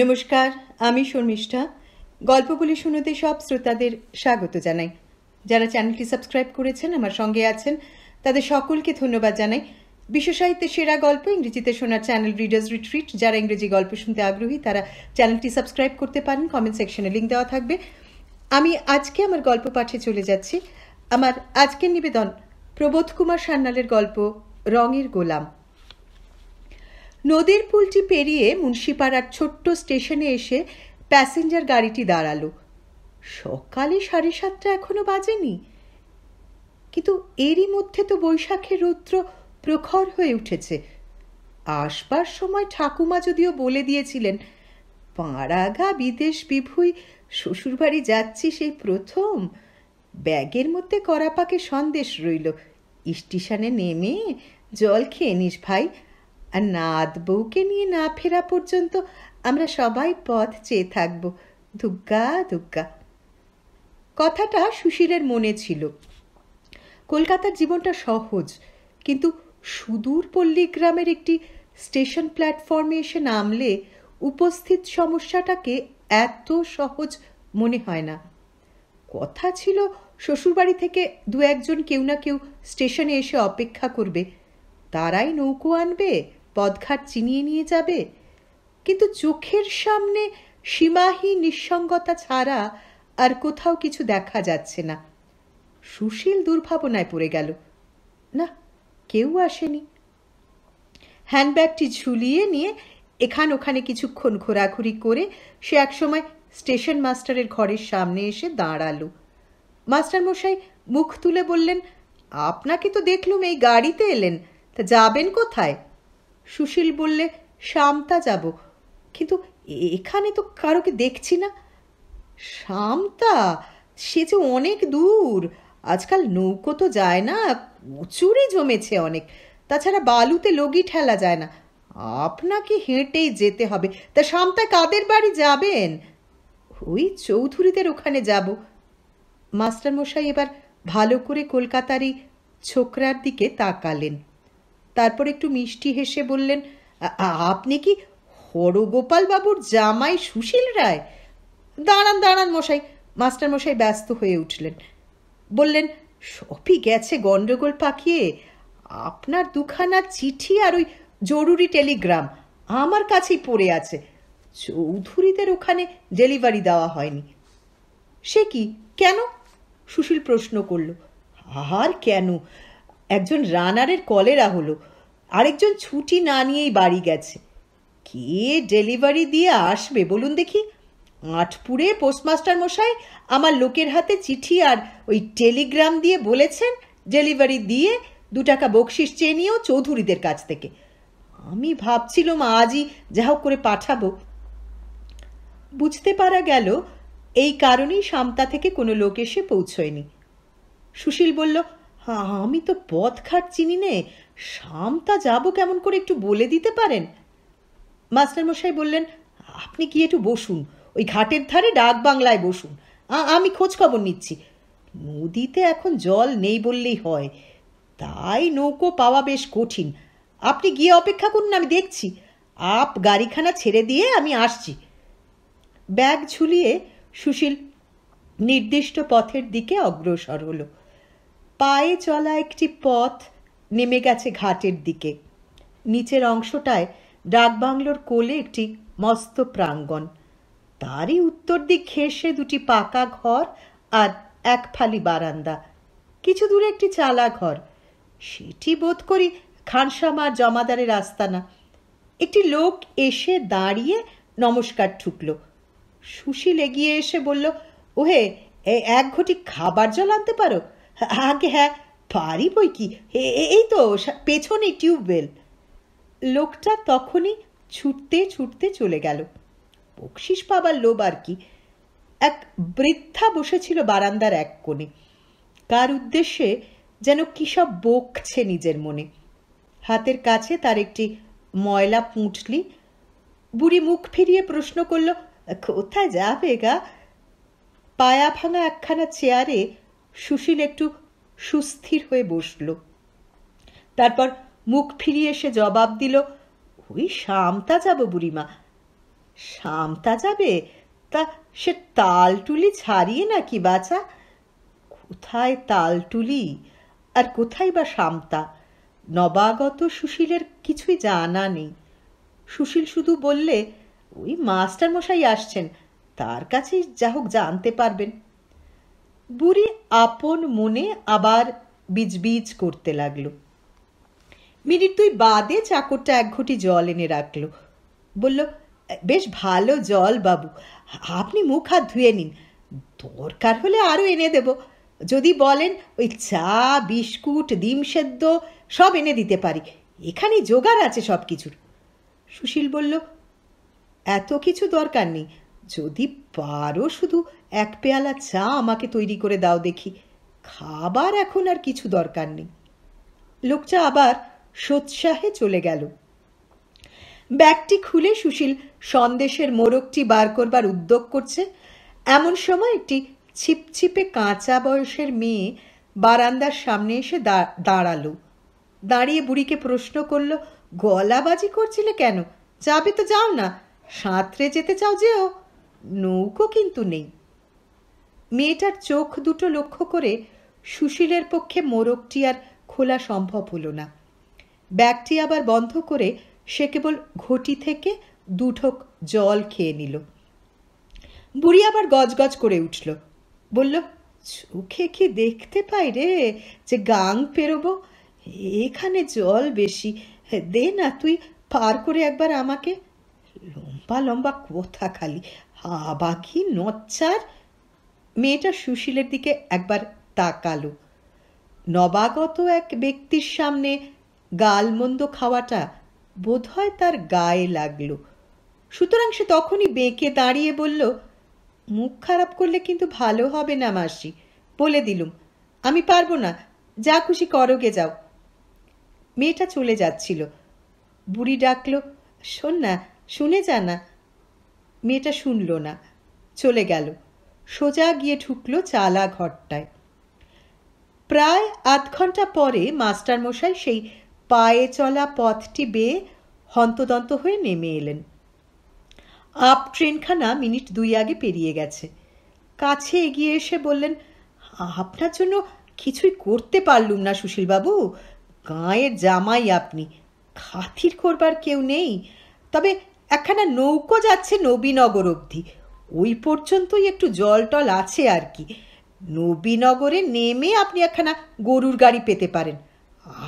নমস্কার আমি শর্মিষ্ঠা গল্পগুলি শুনতে সব শ্রোতাদের স্বাগত জানাই যারা চ্যানেলটি সাবস্ক্রাইব করেছেন আমার সঙ্গে আছেন তাদের সকলকে ধন্যবাদ জানাই বিশ্বসাহিত্যের সেরা গল্প ইংরেজিতে শোনার চ্যানেল রিডার্স রিট্রিট যারা ইংরেজি গল্প শুনতে আগ্রহী তারা চ্যানেলটি সাবস্ক্রাইব করতে পারেন কমেন্ট সেকশনে লিঙ্ক দেওয়া থাকবে আমি আজকে আমার গল্প পাঠে চলে যাচ্ছি আমার আজকের নিবেদন প্রবোধ কুমার সান্যালের গল্প রঙের গোলাম নদীর পুলটি পেরিয়ে মুন্সিপাড়ার ছোট্ট স্টেশনে এসে প্যাসেঞ্জার গাড়িটি দাঁড়ালো সকালে সাড়ে সাতটা এখনো বাজেনি কিন্তু এরই মধ্যে তো বৈশাখের রৌদ্র প্রখর হয়ে উঠেছে আসবার সময় ঠাকুমা যদিও বলে দিয়েছিলেন পাড়াগা বিদেশ বিভুই শ্বশুরবাড়ি যাচ্ছি সেই প্রথম ব্যাগের মধ্যে করাপাকে সন্দেশ রইল স্টেশনে নেমে জল খেয়ে নিস ভাই আর নাদ বউকে নিয়ে না ফেরা পর্যন্ত আমরা সবাই পথ চেয়ে থাকব ধুগ্গা ধুগ্গা কথাটা সুশীলের মনে ছিল কলকাতার জীবনটা সহজ কিন্তু সুদূর পল্লীগ্রামের একটি স্টেশন প্ল্যাটফর্মে এসে নামলে উপস্থিত সমস্যাটাকে এত সহজ মনে হয় না কথা ছিল শ্বশুরবাড়ি থেকে দু একজন কেউ না কেউ স্টেশনে এসে অপেক্ষা করবে তারাই নৌকো আনবে পদঘাট চিনিয়ে নিয়ে যাবে কিন্তু চোখের সামনে সীমাহী নিঃসঙ্গতা ছাড়া আর কোথাও কিছু দেখা যাচ্ছে না সুশীল দুর্ভাবনায় পড়ে গেল না কেউ আসেনি হ্যান্ডব্যাগটি ঝুলিয়ে নিয়ে এখান ওখানে কিছুক্ষণ ঘোরাঘুরি করে সে একসময় স্টেশন মাস্টারের ঘরের সামনে এসে দাঁড়ালো মাস্টারমশাই মুখ তুলে বললেন আপনাকে তো দেখলুম এই গাড়িতে এলেন তা যাবেন কোথায় সুশীল বললে শামতা যাব কিন্তু এখানে তো কারোকে দেখছি না শামতা সে যে অনেক দূর আজকাল নৌকো তো যায় না উঁচুরে জমেছে অনেক তাছাড়া বালুতে লগি ঠেলা যায় না আপনাকে হেঁটেই যেতে হবে তা শামতা কাদের বাড়ি যাবেন ওই চৌধুরীদের ওখানে যাব মাস্টারমশাই এবার ভালো করে কলকাতারই ছোকরার দিকে তাকালেন তারপর একটু মিষ্টি হেসে বললেন আপনি কি হরগোপাল বাবুর জামাই সুশীল রায় দাঁড়ান দাঁড়ান মশাই মাস্টারমশাই ব্যস্ত হয়ে উঠলেন বললেন সবই গেছে গণ্ডগোল পাকিয়ে আপনার দুখানা চিঠি আর ওই জরুরি টেলিগ্রাম আমার কাছেই পড়ে আছে চৌধুরীদের ওখানে ডেলিভারি দেওয়া হয়নি সে কি কেন সুশীল প্রশ্ন করল আর কেন একজন রানারের কলেরা হলো আরেকজন ছুটি না নিয়েই বাড়ি গেছে কে ডেলিভারি দিয়ে আসবে বলুন দেখি আটপুরে পোস্টমাস্টার মশাই আমার লোকের হাতে চিঠি আর ওই টেলিগ্রাম দিয়ে বলেছেন ডেলিভারি দিয়ে দু টাকা বকশিস চেয়ে নিয়েও চৌধুরীদের কাছ থেকে আমি ভাবছিলাম আজই যা হোক করে পাঠাবো বুঝতে পারা গেল এই কারণেই সামতা থেকে কোনো লোক এসে পৌঁছয়নি সুশীল বলল আমি তো পথ খাট চিনি নে তা যাব কেমন করে একটু বলে দিতে পারেন মাস্টারমশাই বললেন আপনি কি একটু বসুন ওই ঘাটের ধারে ডাক বাংলায় বসুন আমি খোঁজ খবর নিচ্ছি নদীতে এখন জল নেই বললেই হয় তাই নৌকো পাওয়া বেশ কঠিন আপনি গিয়ে অপেক্ষা করুন আমি দেখছি আপ গাড়িখানা ছেড়ে দিয়ে আমি আসছি ব্যাগ ঝুলিয়ে সুশীল নির্দিষ্ট পথের দিকে অগ্রসর হলো পায়ে চলা একটি পথ নেমে গেছে ঘাটের দিকে নিচের অংশটায় ডাকবাংলোর কোলে একটি মস্ত প্রাঙ্গণ তারই উত্তর দিক ঘেঁষে দুটি পাকা ঘর আর এক ফালি বারান্দা কিছু দূরে একটি চালা ঘর সেটি বোধ করি খানসামার জমাদারের আস্তানা একটি লোক এসে দাঁড়িয়ে নমস্কার ঠুকল সুশীল এগিয়ে এসে বলল ওহে এক ঘটি খাবার জল আনতে পারো আগে হ্যাঁ পারি বই কি এই তো পেছনে টিউবওয়েল লোকটা তখনই ছুটতে ছুটতে চলে গেল বকশিস পাবার লোভ আর কি এক বৃদ্ধা বসেছিল বারান্দার এক কোণে কার উদ্দেশ্যে যেন কিসব সব বকছে নিজের মনে হাতের কাছে তার একটি ময়লা পুঁটলি বুড়ি মুখ ফিরিয়ে প্রশ্ন করল কোথায় যাবে গা পায়া ভাঙা একখানা চেয়ারে সুশীল একটু সুস্থির হয়ে বসল তারপর মুখ ফিরিয়ে এসে জবাব দিল ওই শামতা যাব বুড়িমা শামতা যাবে তা সে তালটুলি ছাড়িয়ে নাকি বাচা কোথায় তালটুলি আর কোথায় বা শামতা নবাগত সুশীলের কিছুই জানা নেই সুশীল শুধু বললে ওই মাস্টার মশাই আসছেন তার কাছেই যা হোক জানতে পারবেন বুড়ি আপন মনে আবার বিজবিজ করতে লাগলো মিনিট দুই বাদে চাকরটা এক ঘটি জল এনে রাখল বলল বেশ ভালো জল বাবু আপনি মুখ হাত ধুয়ে নিন দরকার হলে আরও এনে দেব যদি বলেন ওই চা বিস্কুট ডিম সেদ্ধ সব এনে দিতে পারি এখানে জোগাড় আছে সব কিছুর সুশীল বলল এত কিছু দরকার নেই যদি পারো শুধু এক পেয়ালা চা আমাকে তৈরি করে দাও দেখি খাবার এখন আর কিছু দরকার নেই লোকটা আবার সোৎসাহে চলে গেল ব্যাগটি খুলে সুশীল সন্দেশের মোড়কটি বার করবার উদ্যোগ করছে এমন সময় একটি ছিপছিপে কাঁচা বয়সের মেয়ে বারান্দার সামনে এসে দাঁড়ালো দাঁড়িয়ে বুড়িকে প্রশ্ন করলো গলাবাজি করছিলে কেন যাবে তো যাও না সাঁতরে যেতে চাও যেও নৌকো কিন্তু নেই মেয়েটার চোখ দুটো লক্ষ্য করে সুশীলের পক্ষে মোরগটি আর খোলা সম্ভব হলো না ব্যাগটি আবার বন্ধ করে সে কেবল ঘটি থেকে দুঠোক জল খেয়ে নিল বুড়ি আবার গজগজ করে উঠল বলল চোখে কি দেখতে পাই রে যে গাং পেরোবো এখানে জল বেশি দে না তুই পার করে একবার আমাকে লম্বা লম্বা কোথা খালি বাকি নচ্চার মেয়েটা সুশীলের দিকে একবার তাকালো নবাগত এক ব্যক্তির সামনে গালমন্দ খাওয়াটা হয় তার গায়ে লাগলো সুতরাং সে তখনই বেঁকে দাঁড়িয়ে বলল মুখ খারাপ করলে কিন্তু ভালো হবে না মাসি বলে দিলুম আমি পারবো না যা খুশি করোগে যাও মেয়েটা চলে যাচ্ছিল বুড়ি ডাকল শোন না শুনে যা না মেয়েটা শুনল না চলে গেল সোজা গিয়ে ঢুকল চালা ঘরটায় প্রায় আধ ঘন্টা পরে মাস্টারমশাই সেই পায়ে চলা পথটি বেয়ে হন্তদন্ত হয়ে নেমে এলেন আপ ট্রেনখানা মিনিট দুই আগে পেরিয়ে গেছে কাছে এগিয়ে এসে বললেন আপনার জন্য কিছুই করতে পারলুম না সুশীলবাবু গাঁয়ের জামাই আপনি খাতির করবার কেউ নেই তবে একখানা নৌকো যাচ্ছে নবীনগর অবধি ওই পর্যন্তই একটু জল টল আছে আর কি নবীনগরে নেমে আপনি একখানা গরুর গাড়ি পেতে পারেন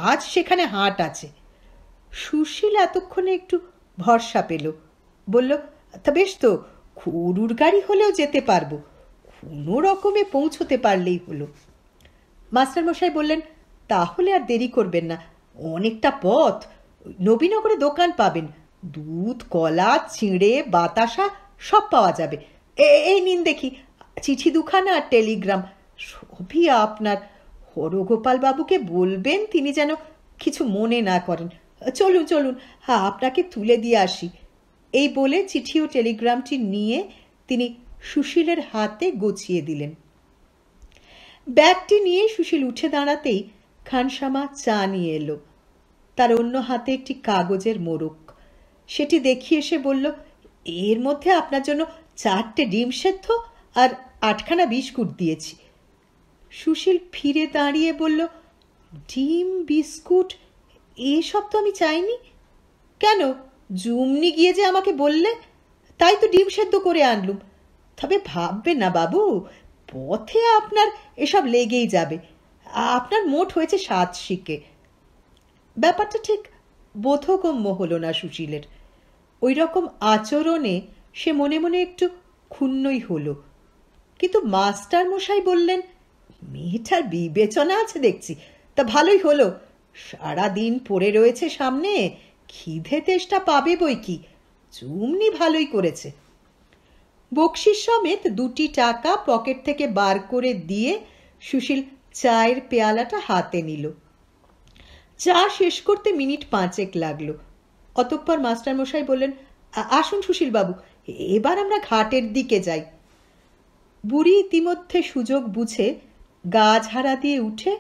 আজ সেখানে হাট আছে সুশীল এতক্ষণে একটু ভরসা পেল বলল তা বেশ তো গরুর গাড়ি হলেও যেতে পারবো কোনো রকমে পৌঁছতে পারলেই হলো মাস্টারমশাই বললেন তাহলে আর দেরি করবেন না অনেকটা পথ নবীনগরে দোকান পাবেন দুধ কলা চিঁড়ে বাতাসা সব পাওয়া যাবে এই নিন দেখি চিঠি দুখানা আর টেলিগ্রাম সবই আপনার হরগোপালবাবুকে বলবেন তিনি যেন কিছু মনে না করেন চলুন চলুন হ্যাঁ আপনাকে তুলে দিয়ে আসি এই বলে চিঠি ও টেলিগ্রামটি নিয়ে তিনি সুশীলের হাতে গুছিয়ে দিলেন ব্যাগটি নিয়ে সুশীল উঠে দাঁড়াতেই খানসামা চা নিয়ে এলো তার অন্য হাতে একটি কাগজের মোড়ক সেটি দেখিয়ে সে বলল এর মধ্যে আপনার জন্য চারটে ডিম সেদ্ধ আর আটখানা বিস্কুট দিয়েছি সুশীল ফিরে দাঁড়িয়ে বলল ডিম বিস্কুট এসব তো আমি চাইনি কেন জুমনি গিয়ে যে আমাকে বললে তাই তো ডিম সেদ্ধ করে আনলুম তবে ভাববে না বাবু পথে আপনার এসব লেগেই যাবে আপনার মোট হয়েছে সাত শিখে ব্যাপারটা ঠিক বোধগম্য হলো না সুশীলের ওই রকম আচরণে সে মনে মনে একটু ক্ষুণ্ণই হলো কিন্তু মাস্টার মশাই বললেন মেয়েটার বিবেচনা আছে দেখছি তা ভালোই হলো সারা দিন পড়ে রয়েছে সামনে খিদে তেষ্টা পাবে বই কি চুমনি ভালোই করেছে বকশিস সমেত দুটি টাকা পকেট থেকে বার করে দিয়ে সুশীল চায়ের পেয়ালাটা হাতে নিল চা শেষ করতে মিনিট পাঁচেক লাগলো অতঃপর মাস্টারমশাই বললেন আসুন সুশীলবাবু এবার আমরা ঘাটের দিকে যাই বুড়ি ইতিমধ্যে সুযোগ বুঝে গা ঝাড়া দিয়ে উঠে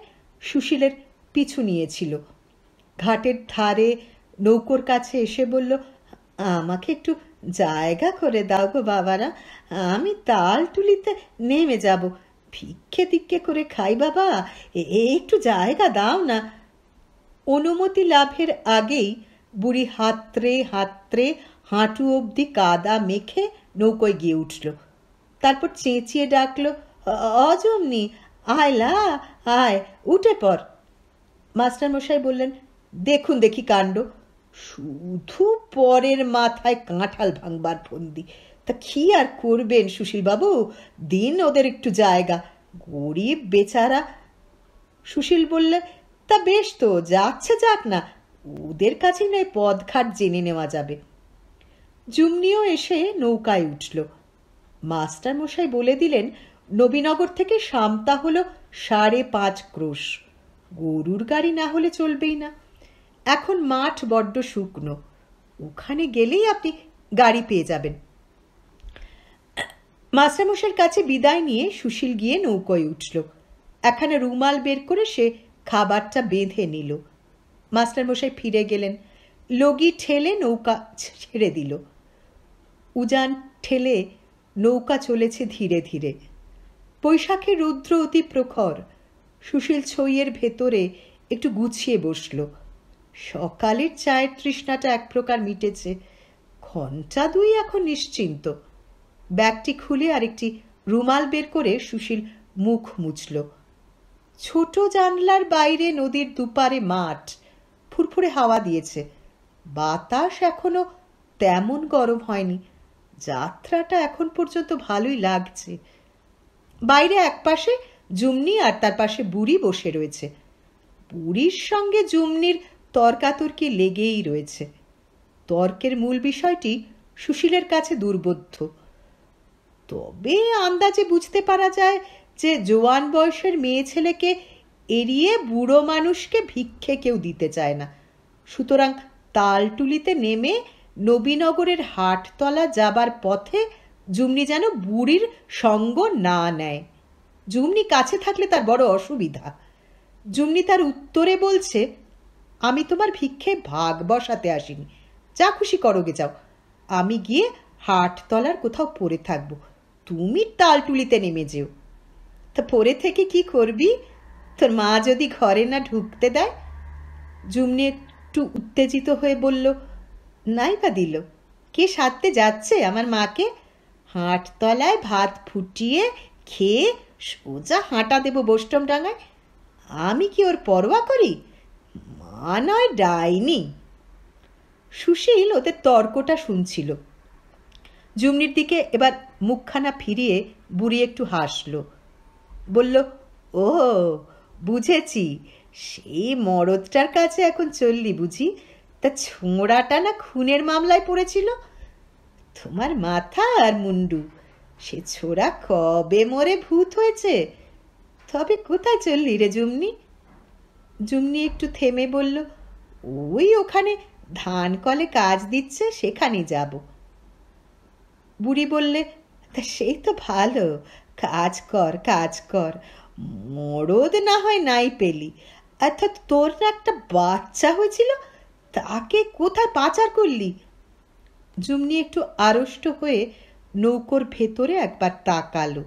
সুশীলের পিছু নিয়েছিল ঘাটের ধারে নৌকোর কাছে এসে বলল আমাকে একটু জায়গা করে দাও গো বাবারা আমি তাল তুলিতে নেমে যাব ভিক্ষে দিক্ষে করে খাই বাবা একটু জায়গা দাও না অনুমতি লাভের আগেই বুড়ি হাতরে হাতড়ে হাঁটু অবধি কাদা মেখে নৌকোয় গিয়ে উঠল তারপর চেঁচিয়ে ডাকল অজমনি আয় লা আয় উঠে পর মাস্টারমশাই বললেন দেখুন দেখি কাণ্ড শুধু পরের মাথায় কাঁঠাল ভাঙবার ফন্দি তা কি আর করবেন সুশীলবাবু দিন ওদের একটু জায়গা গরিব বেচারা সুশীল বললে তা বেশ তো যাচ্ছে যাক না ওদের কাছে নয় পদঘাট জেনে নেওয়া যাবে জুমনিও এসে নৌকায় উঠল মাস্টার মশাই বলে দিলেন নবীনগর থেকে সামতা হলো সাড়ে পাঁচ ক্রোশ গরুর গাড়ি না হলে চলবেই না এখন মাঠ বড্ড শুকনো ওখানে গেলেই আপনি গাড়ি পেয়ে যাবেন মাস্টারমশাইয়ের কাছে বিদায় নিয়ে সুশীল গিয়ে নৌকোয় উঠল এখানে রুমাল বের করে সে খাবারটা বেঁধে নিল মাস্টারমশাই ফিরে গেলেন লগি ঠেলে নৌকা ছেড়ে দিল উজান ঠেলে নৌকা চলেছে ধীরে ধীরে বৈশাখে রৌদ্র অতি প্রখর সুশীল ছইয়ের ভেতরে একটু গুছিয়ে বসল সকালের চায়ের তৃষ্ণাটা এক প্রকার মিটেছে ঘন্টা দুই এখন নিশ্চিন্ত ব্যাগটি খুলে আরেকটি রুমাল বের করে সুশীল মুখ মুছল ছোট জানলার বাইরে নদীর দুপারে মাঠ ফুরফুরে হাওয়া দিয়েছে বাতাস এখনো তেমন গরম হয়নি যাত্রাটা এখন পর্যন্ত ভালোই লাগছে বাইরে একপাশে জুমনি আর তার পাশে বুড়ি বসে রয়েছে বুড়ির সঙ্গে জুমনির তর্কাতর্কি লেগেই রয়েছে তর্কের মূল বিষয়টি সুশীলের কাছে দুর্বোধ্য তবে আন্দাজে বুঝতে পারা যায় যে জোয়ান বয়সের মেয়ে ছেলেকে এড়িয়ে বুড়ো মানুষকে ভিক্ষে কেউ দিতে চায় না সুতরাং তালটুলিতে নেমে নবীনগরের হাটতলা যাবার পথে জুমনি যেন বুড়ির সঙ্গ না নেয় জুমনি কাছে থাকলে তার বড় অসুবিধা জুমনি তার উত্তরে বলছে আমি তোমার ভিক্ষে ভাগ বসাতে আসিনি যা খুশি করো গে যাও আমি গিয়ে হাটতলার কোথাও পড়ে থাকবো তুমি তালটুলিতে নেমে যেও তা পরে থেকে কি করবি তোর মা যদি ঘরে না ঢুকতে দেয় জুমনি একটু উত্তেজিত হয়ে বলল নাই বা দিল কে সারতে যাচ্ছে আমার মাকে হাটতলায় ভাত ফুটিয়ে খেয়ে সোজা হাঁটা দেবো বৈষ্টম ডাঙায় আমি কি ওর পরোয়া করি মা নয় ডাইনি সুশীল ওদের তর্কটা শুনছিল জুমনির দিকে এবার মুখখানা ফিরিয়ে বুড়ি একটু হাসল বলল ও বুঝেছি সেই মরদটার কাছে এখন চললি বুঝি তা ছোঁড়াটা না খুনের মামলায় পড়েছিল তোমার মাথা আর মুন্ডু সে ছোড়া কবে মরে ভূত হয়েছে তবে কোথায় চললি রে জুমনি জুমনি একটু থেমে বলল ওই ওখানে ধান কলে কাজ দিচ্ছে সেখানে যাব বুড়ি বললে তা সেই তো ভালো কাজ কর কাজ কর মরদ না হয় নাই পেলি অর্থাৎ তোর না একটা বাচ্চা হয়েছিল তাকে কোথায় পাচার করলি জুমনি একটু আড়ষ্ট হয়ে নৌকোর ভেতরে একবার তাকালো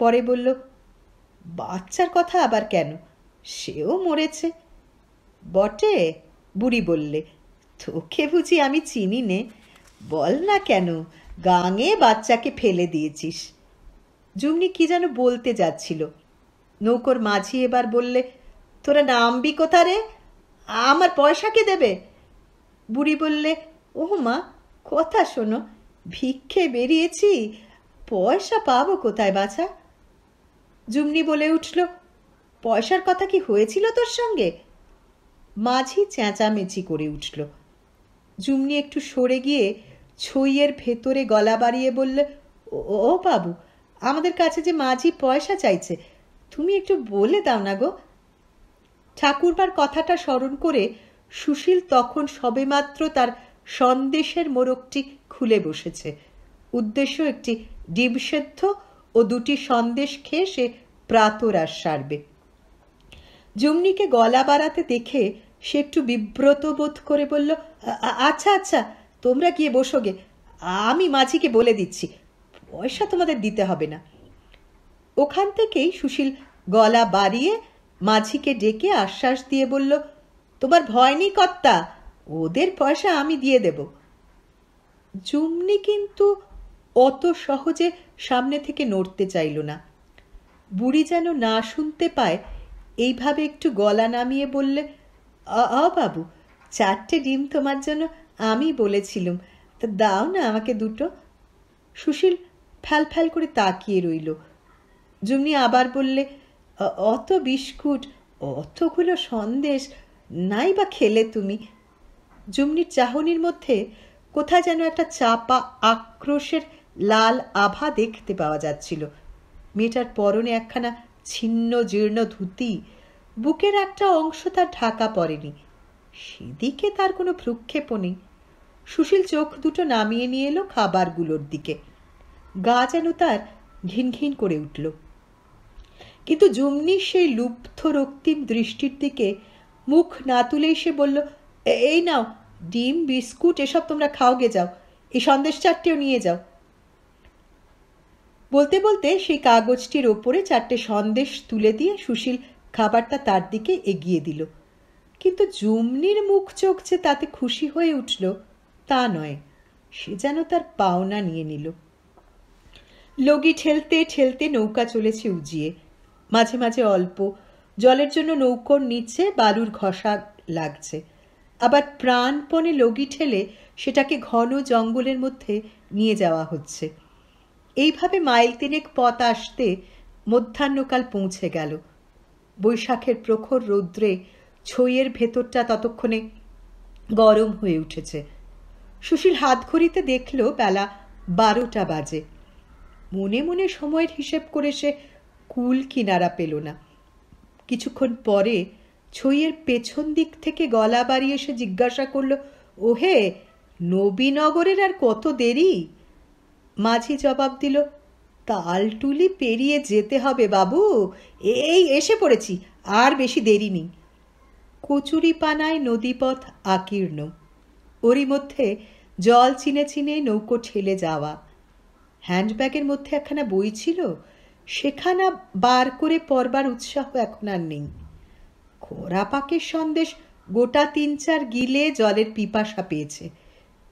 পরে বলল বাচ্চার কথা আবার কেন সেও মরেছে বটে বুড়ি বললে তোকে বুঝি আমি চিনি নে বল না কেন গাঙে বাচ্চাকে ফেলে দিয়েছিস জুমনি কি যেন বলতে যাচ্ছিল নৌকর মাঝি এবার বললে তোরা নামবি কোথা রে আমার পয়সা কে দেবে বুড়ি বললে ও মা কথা শোনো ভিক্ষে বেরিয়েছি পয়সা পাবো কোথায় বাছা জুমনি বলে উঠল পয়সার কথা কি হয়েছিল তোর সঙ্গে মাঝি চেঁচামেচি করে উঠল জুমনি একটু সরে গিয়ে ছইয়ের ভেতরে গলা বাড়িয়ে বললে ও বাবু আমাদের কাছে যে মাঝি পয়সা চাইছে তুমি একটু বলে দাও না গো ঠাকুরবার কথাটা স্মরণ করে সুশীল তখন সবেমাত্র তার সন্দেশের মোড়কটি খুলে বসেছে উদ্দেশ্য একটি ডিম সেদ্ধ ও দুটি সন্দেশ খেয়ে সে প্রাতরাস সারবে জুমনিকে গলা বাড়াতে দেখে সে একটু বিব্রত বোধ করে বলল আচ্ছা আচ্ছা তোমরা গিয়ে বসোগে আমি মাঝিকে বলে দিচ্ছি পয়সা তোমাদের দিতে হবে না ওখান থেকেই সুশীল গলা বাড়িয়ে মাঝিকে ডেকে আশ্বাস দিয়ে বলল তোমার ভয় নেই কর্তা ওদের পয়সা আমি দিয়ে দেব জুমনি কিন্তু অত সহজে সামনে থেকে নড়তে চাইল না বুড়ি যেন না শুনতে পায় এইভাবে একটু গলা নামিয়ে বললে অ বাবু চারটে ডিম তোমার জন্য আমি বলেছিলুম তা দাও না আমাকে দুটো সুশীল ফ্যাল ফ্যাল করে তাকিয়ে রইল জুমনি আবার বললে অত বিস্কুট অতগুলো সন্দেশ নাই বা খেলে তুমি জুমনির চাহনির মধ্যে কোথায় যেন একটা চাপা আক্রোশের লাল আভা দেখতে পাওয়া যাচ্ছিল মেয়েটার পরনে একখানা ছিন্ন জীর্ণ ধুতি বুকের একটা অংশ তার ঢাকা পড়েনি সেদিকে তার কোনো ভ্রুক্ষেপ নেই সুশীল চোখ দুটো নামিয়ে নিয়ে এলো খাবারগুলোর দিকে গা যেন তার ঘিনঘিন করে উঠল কিন্তু জুমনি সেই লুব্ধ রক্তিম দৃষ্টির দিকে মুখ না তুলেই সে বলল এই নাও ডিম বিস্কুট এসব তোমরা খাও গে যাও এই সন্দেশ চারটেও নিয়ে যাও বলতে বলতে সেই কাগজটির ওপরে চারটে সন্দেশ তুলে দিয়ে সুশীল খাবারটা তার দিকে এগিয়ে দিল কিন্তু জুমনির মুখ চোখ যে তাতে খুশি হয়ে উঠল তা নয় সে যেন তার পাওনা নিয়ে নিল লগি ঠেলতে ঠেলতে নৌকা চলেছে উজিয়ে মাঝে মাঝে অল্প জলের জন্য নৌকোর নিচে বালুর ঘষা লাগছে আবার প্রাণপণে লগি ঠেলে সেটাকে ঘন জঙ্গলের মধ্যে নিয়ে যাওয়া হচ্ছে এইভাবে মাইল তিনেক পথ আসতে মধ্যাহ্নকাল পৌঁছে গেল বৈশাখের প্রখর রৌদ্রে ছইয়ের ভেতরটা ততক্ষণে গরম হয়ে উঠেছে সুশীল হাত ঘড়িতে দেখল বেলা বারোটা বাজে মনে মনে সময়ের হিসেব করে সে কুল কিনারা পেল না কিছুক্ষণ পরে ছইয়ের পেছন দিক থেকে গলা বাড়িয়ে সে জিজ্ঞাসা করল ওহে নবীনগরের আর কত দেরি মাঝি জবাব দিল তালটুলি পেরিয়ে যেতে হবে বাবু এই এসে পড়েছি আর বেশি দেরি নেই কচুরিপানায় নদীপথ আকীর্ণ ওরই মধ্যে জল চিনে চিনে নৌকো ঠেলে যাওয়া হ্যান্ডব্যাগের মধ্যে একখানা বই ছিল সেখানা বার করে পড়বার উৎসাহ এখন আর নেই খোরা পাকের সন্দেশ গোটা তিন চার গিলে জলের পিপাসা পেয়েছে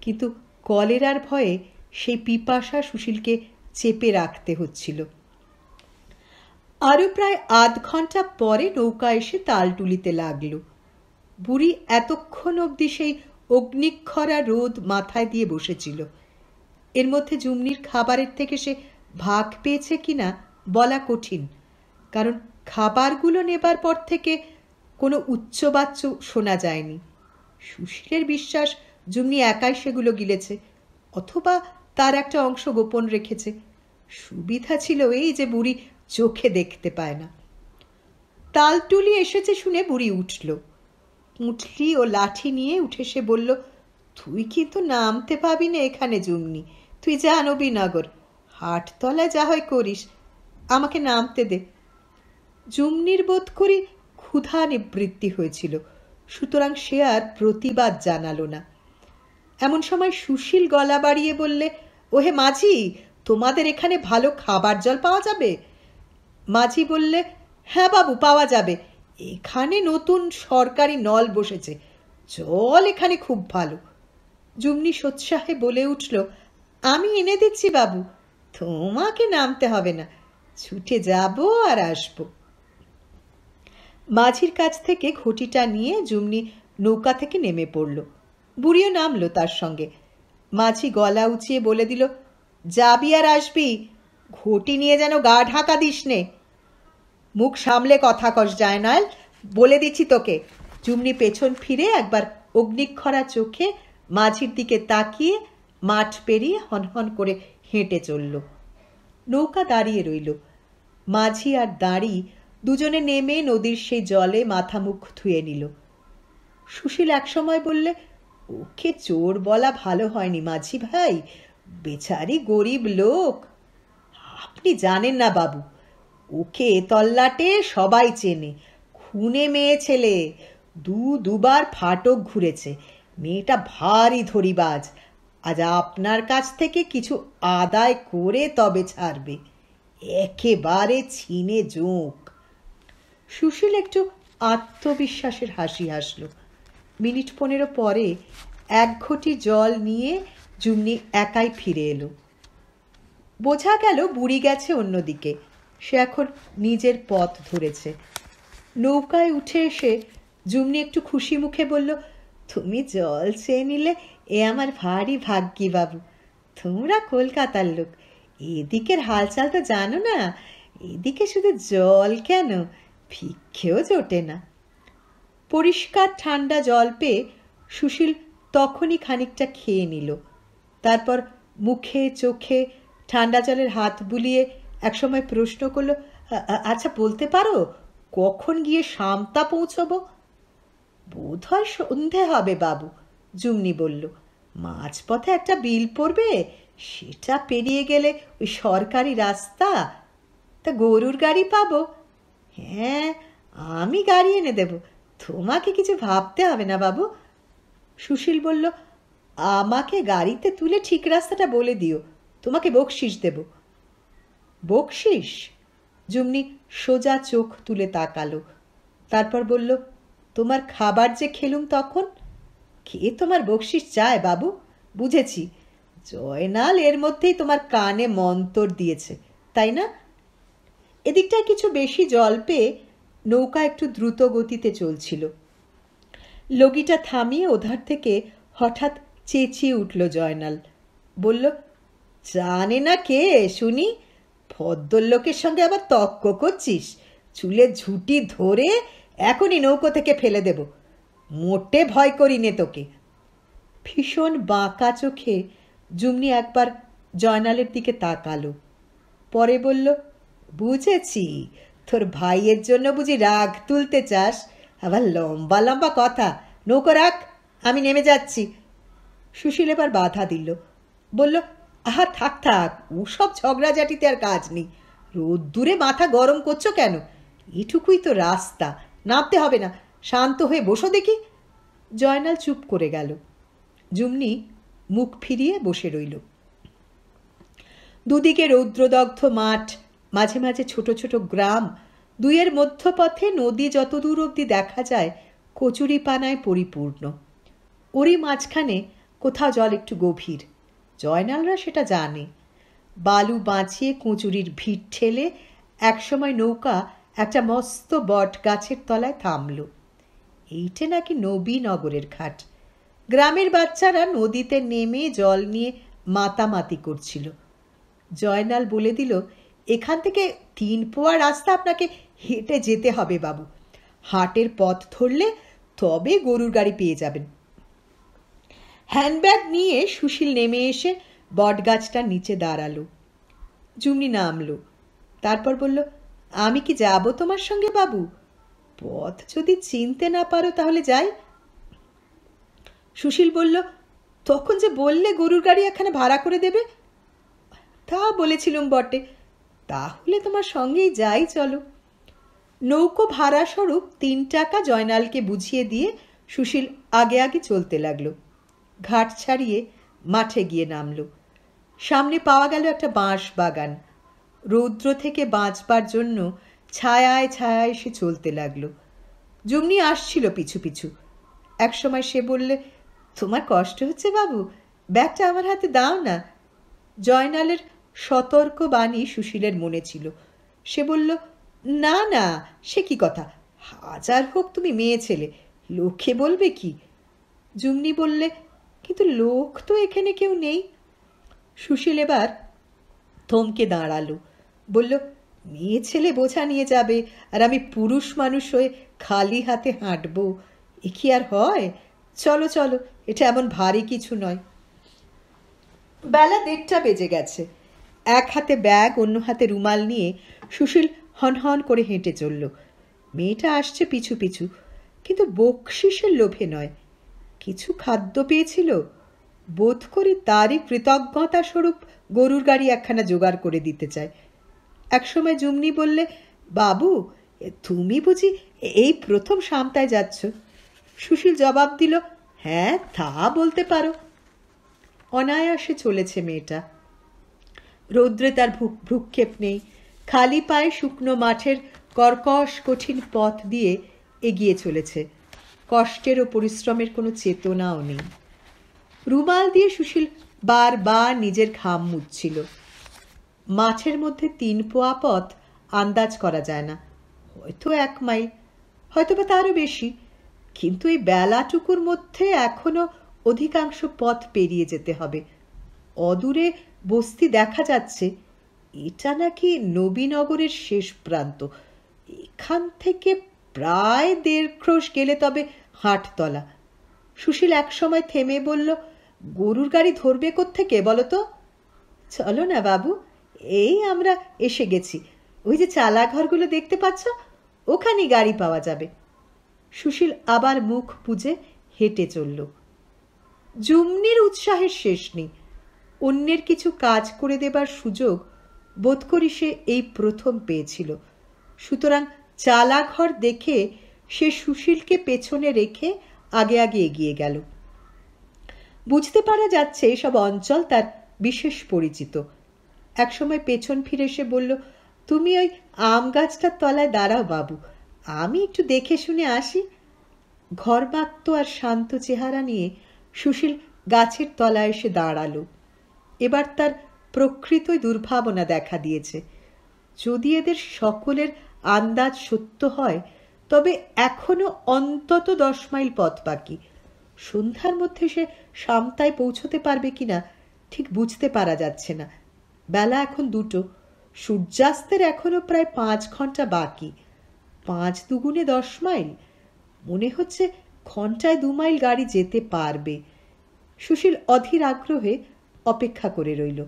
কিন্তু কলেরার ভয়ে সেই পিপাসা সুশীলকে চেপে রাখতে হচ্ছিল আরও প্রায় আধ ঘন্টা পরে নৌকা এসে তাল তুলিতে লাগল বুড়ি এতক্ষণ অবধি সেই অগ্নিক্ষরা রোদ মাথায় দিয়ে বসেছিল এর মধ্যে জুমনির খাবারের থেকে সে ভাগ পেয়েছে কিনা বলা কঠিন কারণ খাবারগুলো নেবার পর থেকে কোনো উচ্চবাচ্য শোনা যায়নি সুশীলের বিশ্বাস জুমনি একাই সেগুলো গিলেছে অথবা তার একটা অংশ গোপন রেখেছে সুবিধা ছিল এই যে বুড়ি চোখে দেখতে পায় না তালটুলি এসেছে শুনে বুড়ি উঠল পুঁটলি ও লাঠি নিয়ে উঠে সে বলল তুই কিন্তু নামতে পাবি না এখানে জুমনি তুই যা আনবি নগর হাটতলা যা হয় করিস আমাকে নামতে দে জুমনির বোধ করি ক্ষুধা নিবৃত্তি হয়েছিল সুতরাং সে আর প্রতিবাদ জানালো না এমন সময় সুশীল গলা বাড়িয়ে বললে ওহে মাঝি তোমাদের এখানে ভালো খাবার জল পাওয়া যাবে মাঝি বললে হ্যাঁ বাবু পাওয়া যাবে এখানে নতুন সরকারি নল বসেছে জল এখানে খুব ভালো জুমনি সোৎসাহে বলে উঠল আমি এনে দিচ্ছি বাবু তোমাকে নামতে হবে না ছুটে যাব আর আসব মাঝির কাছ থেকে ঘটিটা নিয়ে জুমনি নৌকা থেকে নেমে পড়ল বুড়িও নামলো তার সঙ্গে মাঝি গলা উঁচিয়ে বলে দিল যাবি আর আসবি ঘটি নিয়ে যেন গা ঢাকা দিস নে মুখ সামলে কথা কস জায়নাল বলে দিচ্ছি তোকে জুমনি পেছন ফিরে একবার অগ্নিক্ষরা চোখে মাঝির দিকে তাকিয়ে মাঠ পেরিয়ে হনহন করে হেঁটে চলল নৌকা দাঁড়িয়ে রইল মাঝি আর দাঁড়ি দুজনে নেমে নদীর সেই জলে মাথা মুখ ধুয়ে নিল সুশীল একসময় বললে ওকে চোর বলা ভালো হয়নি মাঝি ভাই বেচারি গরিব লোক আপনি জানেন না বাবু ওকে তল্লাটে সবাই চেনে খুনে মেয়ে ছেলে দু দুবার ফাটক ঘুরেছে মেয়েটা ভারী ধরিবাজ আজ আপনার কাছ থেকে কিছু আদায় করে তবে ছাড়বে একেবারে ছিনে জোঁক সুশীল একটু আত্মবিশ্বাসের হাসি হাসল মিনিট পনেরো পরে এক ঘটি জল নিয়ে জুমনি একাই ফিরে এলো বোঝা গেল বুড়ি গেছে অন্যদিকে সে এখন নিজের পথ ধরেছে নৌকায় উঠে এসে জুমনি একটু খুশি মুখে বলল তুমি জল চেয়ে নিলে এ আমার ভারী ভাগ্যি বাবু তোমরা কলকাতার লোক এদিকের হালচাল তো জানো না এদিকে শুধু জল কেন ভিক্ষেও জোটে না পরিষ্কার ঠান্ডা জল পেয়ে সুশীল তখনই খানিকটা খেয়ে নিল তারপর মুখে চোখে ঠান্ডা জলের হাত বুলিয়ে একসময় প্রশ্ন করলো আচ্ছা বলতে পারো কখন গিয়ে শামতা পৌঁছবো বোধ হয় সন্ধে হবে বাবু জুমনি বলল মাঝপথে একটা বিল পড়বে সেটা পেরিয়ে গেলে ওই সরকারি রাস্তা তা গরুর গাড়ি পাবো হ্যাঁ আমি গাড়ি এনে দেব তোমাকে কিছু ভাবতে হবে না বাবু সুশীল বলল আমাকে গাড়িতে তুলে ঠিক রাস্তাটা বলে দিও তোমাকে বকশিস দেব বকশিস জুমনি সোজা চোখ তুলে তাকালো তারপর বলল তোমার খাবার যে খেলুম তখন কে তোমার বকশিস চায় বাবু বুঝেছি জয়নাল এর মধ্যেই তোমার কানে মন্তর দিয়েছে তাই না এদিকটায় কিছু বেশি জল পেয়ে নৌকা একটু দ্রুত গতিতে চলছিল লগিটা থামিয়ে ওধার থেকে হঠাৎ চেঁচিয়ে উঠল জয়নাল বলল জানে না কে শুনি ভদ্রলোকের সঙ্গে আবার তক্ক করছিস চুলে ঝুটি ধরে এখনই নৌকো থেকে ফেলে দেবো মোটে ভয় করি নে তোকে ভীষণ বাঁকা চোখে জুমনি একবার জয়নালের দিকে তাকালো পরে বলল বুঝেছি তোর ভাইয়ের জন্য বুঝি রাগ তুলতে চাস আবার লম্বা লম্বা কথা নৌকো রাখ আমি নেমে যাচ্ছি সুশীল এবার বাধা দিল বলল আহা থাক থাক ওসব ঝগড়াঝাটিতে আর কাজ নেই রোদ দূরে মাথা গরম করছো কেন এটুকুই তো রাস্তা নামতে হবে না শান্ত হয়ে বসো দেখি জয়নাল চুপ করে গেল জুমনি মুখ ফিরিয়ে বসে রইল দুদিকে রৌদ্রদগ্ধ মাঠ মাঝে মাঝে ছোট ছোট গ্রাম দুইয়ের মধ্যপথে নদী যতদূর অবধি দেখা যায় কচুরি পানায় পরিপূর্ণ ওরই মাঝখানে কোথাও জল একটু গভীর জয়নালরা সেটা জানে বালু বাঁচিয়ে কুঁচুরির ভিড় ঠেলে একসময় নৌকা একটা মস্ত বট গাছের তলায় থামল এইটে নাকি নবীনগরের ঘাট গ্রামের বাচ্চারা নদীতে নেমে জল নিয়ে মাতামাতি করছিল জয়নাল বলে দিল এখান থেকে তিন পোয়া রাস্তা আপনাকে হেঁটে যেতে হবে বাবু হাটের পথ ধরলে তবে গরুর গাড়ি পেয়ে যাবেন হ্যান্ডব্যাগ নিয়ে সুশীল নেমে এসে বটগাছটার নিচে দাঁড়ালো জুমনি নামলো তারপর বলল আমি কি যাব তোমার সঙ্গে বাবু পথ যদি চিনতে না পারো তাহলে যাই সুশীল বলল তখন যে বললে গরুর গাড়ি এখানে ভাড়া করে দেবে তা বলেছিলুম বটে তাহলে তোমার সঙ্গেই যাই চলো নৌকো ভাড়া স্বরূপ তিন টাকা জয়নালকে বুঝিয়ে দিয়ে সুশীল আগে আগে চলতে লাগলো ঘাট ছাড়িয়ে মাঠে গিয়ে নামল সামনে পাওয়া গেল একটা বাঁশ বাগান রৌদ্র থেকে বাঁচবার জন্য ছায়ায় ছায়ায় সে চলতে লাগলো জুমনি আসছিল পিছু পিছু একসময় সে বললে তোমার কষ্ট হচ্ছে বাবু ব্যাগটা আমার হাতে দাও না জয়নালের সতর্ক বাণী সুশীলের মনে ছিল সে বলল না না সে কি কথা হাজার হোক তুমি মেয়ে ছেলে লোকে বলবে কি জুমনি বললে কিন্তু লোক তো এখানে কেউ নেই সুশীল এবার থমকে দাঁড়ালো বলল মেয়ে ছেলে বোঝা নিয়ে যাবে আর আমি পুরুষ মানুষ হয়ে খালি হাতে হাঁটব এ কি আর হয় চলো চলো এটা এমন ভারী কিছু নয় বেলা দেড়টা বেজে গেছে এক হাতে ব্যাগ অন্য হাতে রুমাল নিয়ে সুশীল হনহন করে হেঁটে চলল মেয়েটা আসছে পিছু পিছু কিন্তু বকশিসের লোভে নয় কিছু খাদ্য পেয়েছিল বোধ করি তারই কৃতজ্ঞতা স্বরূপ গরুর গাড়ি একখানা জোগাড় করে দিতে চায় একসময় জুমনি বললে বাবু তুমি বুঝি এই প্রথম সামতায় যাচ্ছ সুশীল জবাব দিল হ্যাঁ তা বলতে পারো অনায়াসে চলেছে মেয়েটা রৌদ্রে তার ভ্রুক্ষেপ নেই খালি পায়ে শুকনো মাঠের কর্কশ কঠিন পথ দিয়ে এগিয়ে চলেছে কষ্টের ও পরিশ্রমের কোনো চেতনাও নেই রুমাল দিয়ে সুশীল বারবার নিজের ঘাম মুচ্ছিল মাছের মধ্যে তিন পোয়া পথ আন্দাজ করা যায় না হয়তো এক মাইল হয়তো বা তারও বেশি কিন্তু এই বেলাটুকুর মধ্যে এখনো অধিকাংশ পথ পেরিয়ে যেতে হবে অদূরে বস্তি দেখা যাচ্ছে এটা নাকি নবীনগরের শেষ প্রান্ত এখান থেকে প্রায় দেড় ক্রোশ গেলে তবে হাটতলা সুশীল একসময় থেমে বলল গরুর গাড়ি ধরবে কোত্থেকে বলো তো চলো না বাবু এই আমরা এসে গেছি ওই যে চালাঘরগুলো দেখতে পাচ্ছ ওখানে গাড়ি পাওয়া যাবে সুশীল আবার মুখ পুজে হেঁটে চলল জুমনির উৎসাহের শেষ নেই অন্যের কিছু কাজ করে দেবার সুযোগ বোধ করি সে এই প্রথম পেয়েছিল সুতরাং চালাঘর দেখে সে সুশীলকে পেছনে রেখে আগে আগে এগিয়ে গেল বুঝতে পারা যাচ্ছে সব অঞ্চল তার বিশেষ পরিচিত একসময় পেছন ফিরে এসে বলল তুমি ওই আম গাছটার তলায় দাঁড়াও বাবু আমি একটু দেখে শুনে আসি ঘরবাক্ত আর শান্ত চেহারা নিয়ে সুশীল গাছের তলায় এসে দাঁড়ালো এবার তার প্রকৃতই দুর্ভাবনা দেখা দিয়েছে যদি এদের সকলের আন্দাজ সত্য হয় তবে এখনো অন্তত দশ মাইল পথ বাকি সন্ধ্যার মধ্যে সে সামতায় পৌঁছতে পারবে কিনা ঠিক বুঝতে পারা যাচ্ছে না বেলা এখন দুটো সূর্যাস্তের এখনো প্রায় পাঁচ ঘন্টা বাকি পাঁচ দুগুণে দশ মাইল মনে হচ্ছে ঘন্টায় দু মাইল গাড়ি যেতে পারবে সুশীল অধীর আগ্রহে অপেক্ষা করে রইল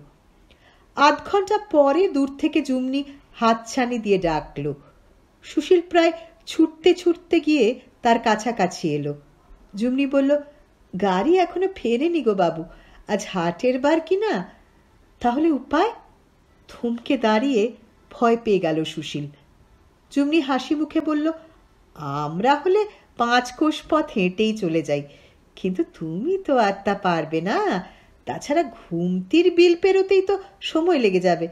আধ ঘন্টা পরে দূর থেকে জুমনি হাতছানি দিয়ে ডাকল সুশীল প্রায় ছুটতে ছুটতে গিয়ে তার কাছাকাছি এলো জুমনি বলল গাড়ি এখনো ফেরেনি গো বাবু আজ হাটের বার কি না তাহলে উপায় থমকে দাঁড়িয়ে ভয় পেয়ে গেল সুশীল চুমনি হাসি মুখে বলল আমরা হলে পাঁচ কোষ পথ হেঁটেই চলে যাই কিন্তু তুমি তো আর তা পারবে না তাছাড়া ঘুমতির বিল পেরোতেই তো সময় লেগে যাবে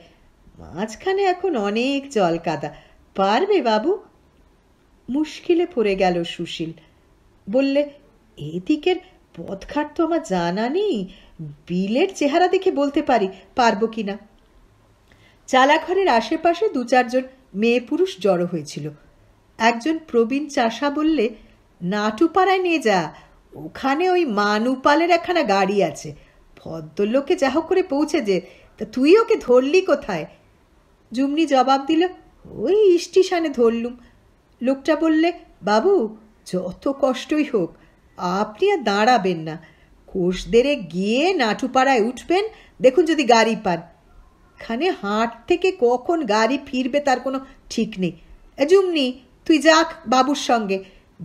মাঝখানে এখন অনেক জল কাদা পারবে বাবু মুশকিলে পড়ে গেল সুশীল বললে এদিকের পথঘাট তো আমার জানা নেই বিলের চেহারা দেখে বলতে পারি পারবো কি না চালাঘরের আশেপাশে দু চারজন মেয়ে পুরুষ জড়ো হয়েছিল একজন প্রবীণ চাষা বললে নাটুপাড়ায় নিয়ে যা ওখানে ওই মানুপালের একখানা গাড়ি আছে ভদ্রলোককে যা হোক করে পৌঁছে যে তা তুই ওকে ধরলি কোথায় জুমনি জবাব দিল ওই স্টেশনে ধরলুম লোকটা বললে বাবু যত কষ্টই হোক আপনি আর দাঁড়াবেন না ঘোষদেরে গিয়ে নাটুপাড়ায় উঠবেন দেখুন যদি গাড়ি পান খানে হাট থেকে কখন গাড়ি ফিরবে তার কোনো ঠিক নেই জুমনি তুই যাক বাবুর সঙ্গে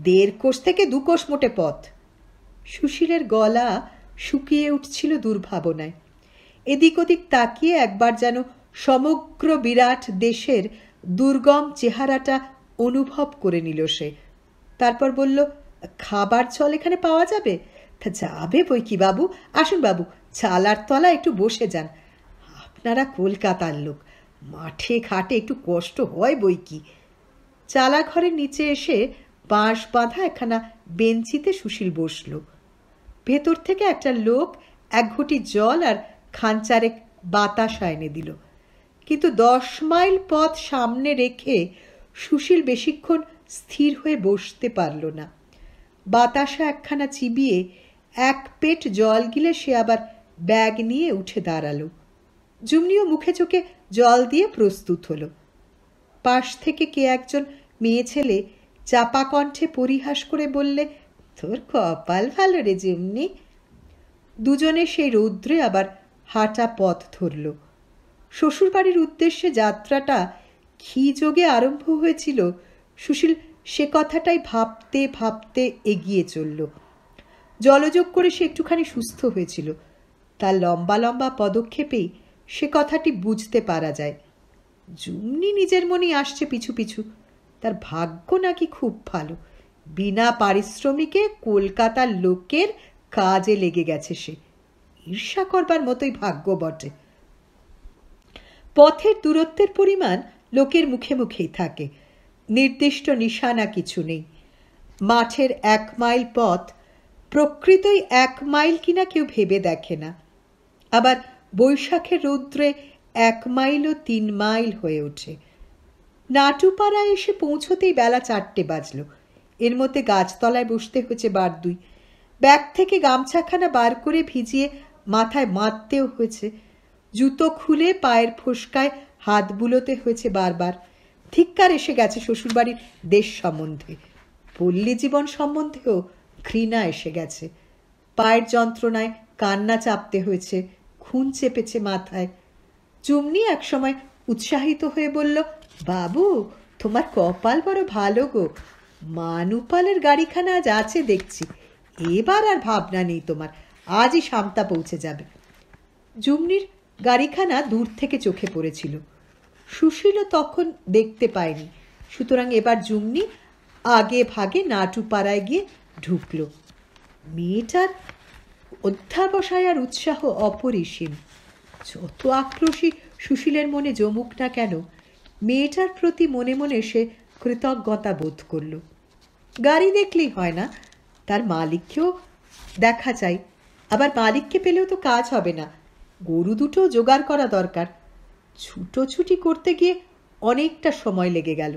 দেড় কোষ থেকে দু কোষ মোটে পথ সুশীলের গলা শুকিয়ে উঠছিল দুর্ভাবনায় এদিক ওদিক তাকিয়ে একবার যেন সমগ্র বিরাট দেশের দুর্গম চেহারাটা অনুভব করে নিল সে তারপর বলল খাবার চল এখানে পাওয়া যাবে তা যাবে বই কি বাবু আসুন বাবু ছালার তলা একটু বসে যান আপনারা কলকাতার লোক মাঠে ঘাটে একটু কষ্ট হয় বই কি চালা ঘরের নিচে এসে বাঁশ বাঁধা একখানা বেঞ্চিতে সুশীল বসল ভেতর থেকে একটা লোক এক ঘটি জল আর খাঞ্চারে বাতাসা এনে দিল কিন্তু দশ মাইল পথ সামনে রেখে সুশীল বেশিক্ষণ স্থির হয়ে বসতে পারল না বাতাসা একখানা চিবিয়ে এক পেট জল গিলে সে আবার ব্যাগ নিয়ে উঠে দাঁড়ালো জুমনিও মুখে চোখে জল দিয়ে প্রস্তুত হলো পাশ থেকে কে একজন মেয়ে ছেলে চাপা কণ্ঠে পরিহাস করে বললে তোর কপাল ভালো রে জুমনি দুজনে সেই রৌদ্রে আবার হাঁটা পথ ধরল শ্বশুরবাড়ির উদ্দেশ্যে যাত্রাটা ঘি যোগে আরম্ভ হয়েছিল সুশীল সে কথাটাই ভাবতে ভাবতে এগিয়ে চলল জলযোগ করে সে একটুখানি সুস্থ হয়েছিল তার লম্বা লম্বা পদক্ষেপেই সে কথাটি বুঝতে পারা যায় জুমনি নিজের মনেই আসছে পিছু পিছু তার ভাগ্য নাকি খুব ভালো বিনা পারিশ্রমিকে কলকাতার লোকের কাজে লেগে গেছে সে ঈর্ষা করবার মতোই ভাগ্য বটে পথের দূরত্বের পরিমাণ লোকের মুখে মুখেই থাকে নির্দিষ্ট নিশানা কিছু নেই মাঠের এক মাইল পথ প্রকৃতই এক মাইল কিনা কেউ ভেবে দেখে না আবার বৈশাখের রৌদ্রে এক মাইলও তিন মাইল হয়ে ওঠে নাটুপাড়া এসে পৌঁছতেই বেলা চারটে বাজল এর মধ্যে গাছতলায় বসতে হয়েছে বার দুই ব্যাগ থেকে গামছাখানা বার করে ভিজিয়ে মাথায় মারতেও হয়েছে জুতো খুলে পায়ের ফুসকায় হাত বুলোতে হয়েছে বারবার ধিক্কার এসে গেছে শ্বশুরবাড়ির দেশ সম্বন্ধে পল্লী জীবন সম্বন্ধেও ঘৃণা এসে গেছে পায়ের যন্ত্রণায় কান্না চাপতে হয়েছে খুন চেপেছে মাথায় চুমনি একসময় উৎসাহিত হয়ে বলল বাবু তোমার কপাল বড় ভালো গো মানুপালের গাড়িখানা আজ আছে দেখছি এবার আর ভাবনা নেই তোমার আজই সামতা পৌঁছে যাবে জুমনির গাড়িখানা দূর থেকে চোখে পড়েছিল সুশীল তখন দেখতে পায়নি সুতরাং এবার জুমনি আগে ভাগে নাটু পাড়ায় গিয়ে ঢুকল মেয়েটার অধ্যাবসায় আর উৎসাহ অপরিসীম যত আক্রোশী সুশীলের মনে জমুক না কেন মেয়েটার প্রতি মনে মনে সে কৃতজ্ঞতা বোধ করল গাড়ি দেখলেই হয় না তার মালিককেও দেখা চাই আবার মালিককে পেলেও তো কাজ হবে না গরু দুটো জোগাড় করা দরকার ছুটোছুটি করতে গিয়ে অনেকটা সময় লেগে গেল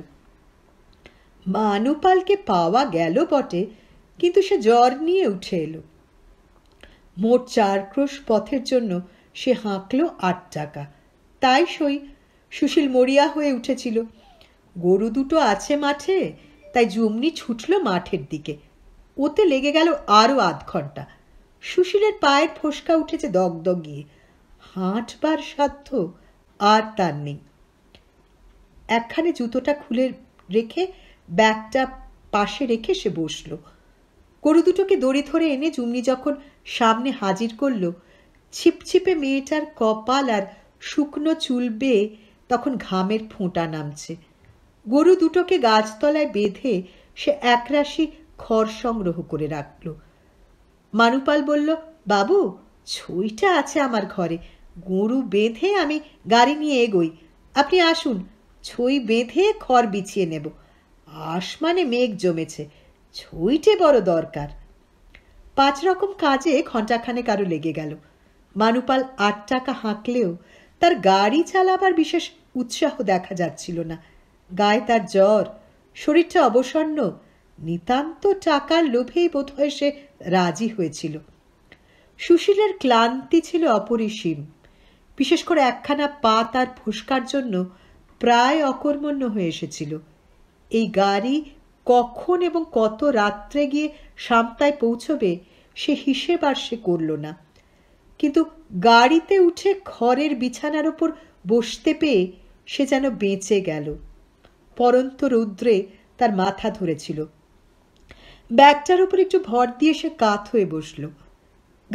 মানুপালকে পাওয়া গেল বটে কিন্তু সে জ্বর নিয়ে উঠে এলো মোট চার ক্রোশ পথের জন্য সে হাঁকল আট টাকা তাই সই সুশীল মরিয়া হয়ে উঠেছিল গরু দুটো আছে মাঠে তাই জমনি ছুটল মাঠের দিকে ওতে লেগে গেল আরও আধ ঘন্টা সুশীলের পায়ের ফসকা উঠেছে দগদগিয়ে হাঁটবার সাধ্য আর তার নেই একখানে জুতোটা খুলে রেখে ব্যাগটা পাশে রেখে সে বসলো গরু দুটোকে দড়ি ধরে এনে জুমনি যখন সামনে হাজির করল ছিপছিপে মেয়েটার কপাল আর শুকনো চুল বেয়ে তখন ঘামের ফোঁটা নামছে গরু দুটোকে গাছতলায় বেঁধে সে একরাশি খড় সংগ্রহ করে রাখল মানুপাল বলল বাবু ছইটা আছে আমার ঘরে গরু বেঁধে আমি গাড়ি নিয়ে এগোই আপনি আসুন ছই বেঁধে খড় বিছিয়ে নেব আসমানে মানে মেঘ জমেছে ছইটে বড় দরকার পাঁচ রকম কাজে ঘণ্টাখানে কারো লেগে গেল মানুপাল আট টাকা হাঁকলেও তার গাড়ি চালাবার বিশেষ উৎসাহ দেখা যাচ্ছিল না গায়ে তার জ্বর শরীরটা অবসন্ন নিতান্ত টাকার লোভেই বোধহয় সে রাজি হয়েছিল সুশীলের ক্লান্তি ছিল অপরিসীম বিশেষ করে একখানা পা তার ফুসকার জন্য প্রায় অকর্মণ্য হয়ে এসেছিল এই গাড়ি কখন এবং কত রাত্রে গিয়ে সামতায় পৌঁছবে সে হিসেব আর সে করল না কিন্তু গাড়িতে উঠে খড়ের বিছানার ওপর বসতে পেয়ে সে যেন বেঁচে গেল পরন্ত রৌদ্রে তার মাথা ধরেছিল ব্যাগটার উপর একটু ভর দিয়ে সে কাত হয়ে বসল